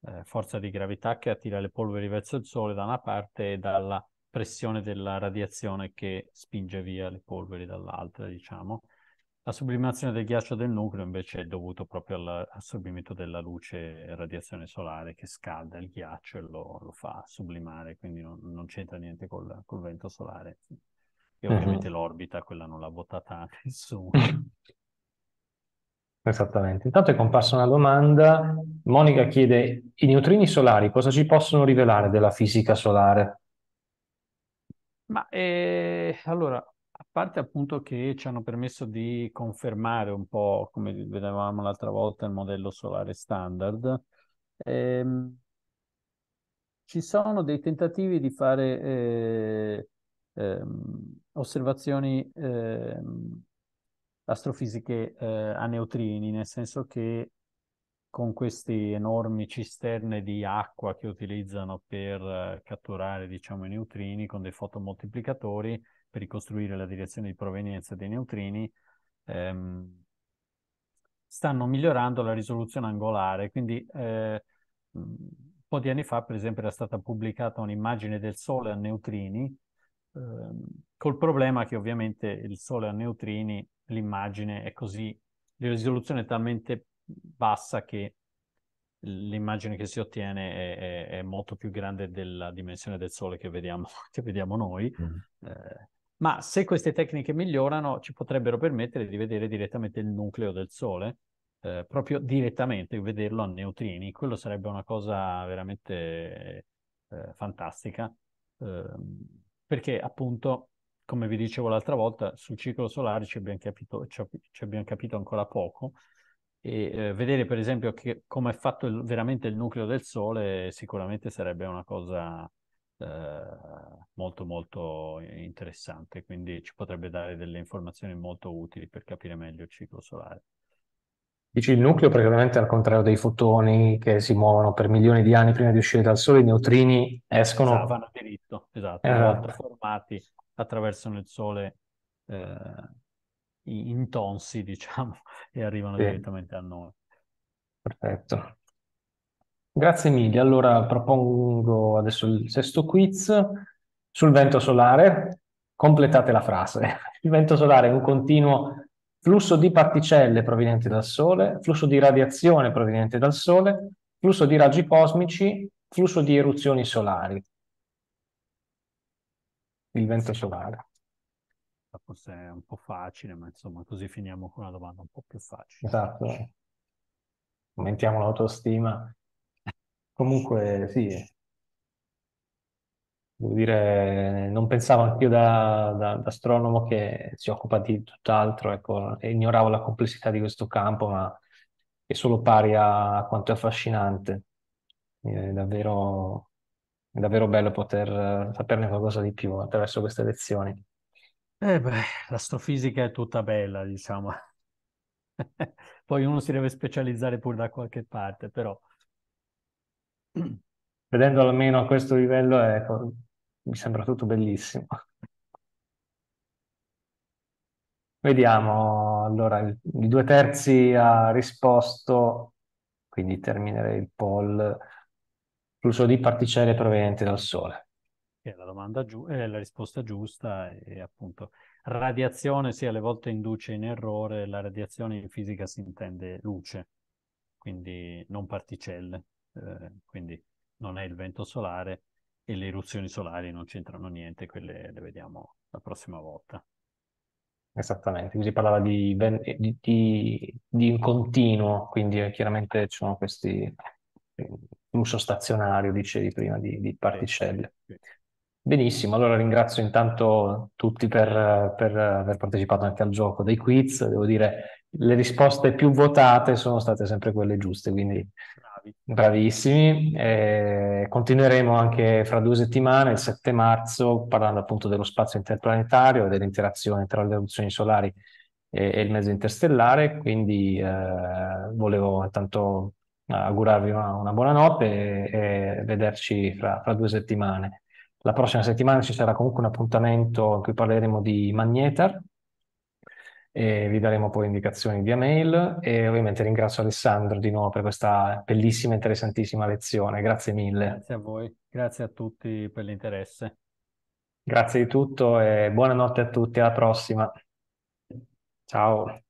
eh, forza di gravità che attira le polveri verso il Sole da una parte e dalla pressione della radiazione che spinge via le polveri dall'altra, diciamo. La sublimazione del ghiaccio del nucleo invece è dovuta proprio all'assorbimento della luce e radiazione solare che scalda il ghiaccio e lo, lo fa sublimare, quindi non, non c'entra niente col, col vento solare. E ovviamente mm-hmm. l'orbita, quella non l'ha votata nessuno. Esattamente. Intanto è comparsa una domanda. Monica chiede: i neutrini solari cosa ci possono rivelare della fisica solare? Ma eh, allora, a parte appunto che ci hanno permesso di confermare un po', come vedevamo l'altra volta, il modello solare standard, ehm, ci sono dei tentativi di fare eh, ehm, osservazioni eh, astrofisiche eh, a neutrini, nel senso che con queste enormi cisterne di acqua che utilizzano per eh, catturare diciamo, i neutrini con dei fotomoltiplicatori per ricostruire la direzione di provenienza dei neutrini, ehm, stanno migliorando la risoluzione angolare. Quindi eh, un po' di anni fa, per esempio, era stata pubblicata un'immagine del Sole a neutrini Ehm, col problema che ovviamente il Sole a neutrini, l'immagine è così, la risoluzione è talmente bassa che l'immagine che si ottiene è, è, è molto più grande della dimensione del Sole che vediamo, che vediamo noi. Mm. Eh, ma se queste tecniche migliorano, ci potrebbero permettere di vedere direttamente il nucleo del Sole, eh, proprio direttamente, vederlo a neutrini. Quello sarebbe una cosa veramente eh, fantastica. Ehm, perché appunto, come vi dicevo l'altra volta, sul ciclo solare ci abbiamo capito, ci abbiamo capito ancora poco e eh, vedere per esempio come è fatto il, veramente il nucleo del Sole sicuramente sarebbe una cosa eh, molto molto interessante, quindi ci potrebbe dare delle informazioni molto utili per capire meglio il ciclo solare. Dici il nucleo perché ovviamente al contrario dei fotoni che si muovono per milioni di anni prima di uscire dal Sole, i neutrini escono... Esatto, vanno a diritto, esatto, eh. esatto. formati attraverso il Sole eh, intonsi, diciamo, e arrivano sì. direttamente a noi. Perfetto. Grazie mille. Allora propongo adesso il sesto quiz sul vento solare. Completate la frase. Il vento solare è un continuo flusso di particelle provenienti dal Sole, flusso di radiazione proveniente dal Sole, flusso di raggi cosmici, flusso di eruzioni solari. Il vento solare. Forse è un po' facile, ma insomma così finiamo con una domanda un po' più facile. Esatto. Aumentiamo l'autostima. Comunque sì, devo dire, non pensavo anch'io da, da, da astronomo che si occupa di tutt'altro, ecco, ignoravo la complessità di questo campo, ma è solo pari a quanto è affascinante. È davvero, è davvero bello poter eh, saperne qualcosa di più attraverso queste lezioni. Eh beh, l'astrofisica è tutta bella, diciamo. Poi uno si deve specializzare pure da qualche parte, però. Vedendo almeno a questo livello, ecco, mi sembra tutto bellissimo. Vediamo, allora, il, i due terzi ha risposto, quindi terminerei il poll, flusso di particelle provenienti dal Sole. È la, domanda giu- è la risposta giusta è appunto radiazione, sì, alle volte induce in errore, la radiazione in fisica si intende luce, quindi non particelle, eh, quindi non è il vento solare, e le eruzioni solari non c'entrano niente, quelle le vediamo la prossima volta. Esattamente, quindi parlava di, eh, di, di, di in continuo, quindi eh, chiaramente ci sono questi eh, flusso stazionario, dicevi prima, di, particelle. Sì, sì. Benissimo, allora ringrazio intanto tutti per, per, aver partecipato anche al gioco dei quiz. Devo dire, le risposte più votate sono state sempre quelle giuste, quindi Bravissimi, eh, continueremo anche fra due settimane, il 7 marzo, parlando appunto dello spazio interplanetario e dell'interazione tra le eruzioni solari e, e il mezzo interstellare, quindi eh, volevo intanto augurarvi una, una buonanotte e, e vederci fra, fra, due settimane. La prossima settimana ci sarà comunque un appuntamento in cui parleremo di Magnetar, e vi daremo poi indicazioni via mail e ovviamente ringrazio Alessandro di nuovo per questa bellissima, interessantissima lezione. Grazie mille. Grazie a voi, grazie a tutti per l'interesse. Grazie di tutto e buonanotte a tutti, alla prossima. Ciao.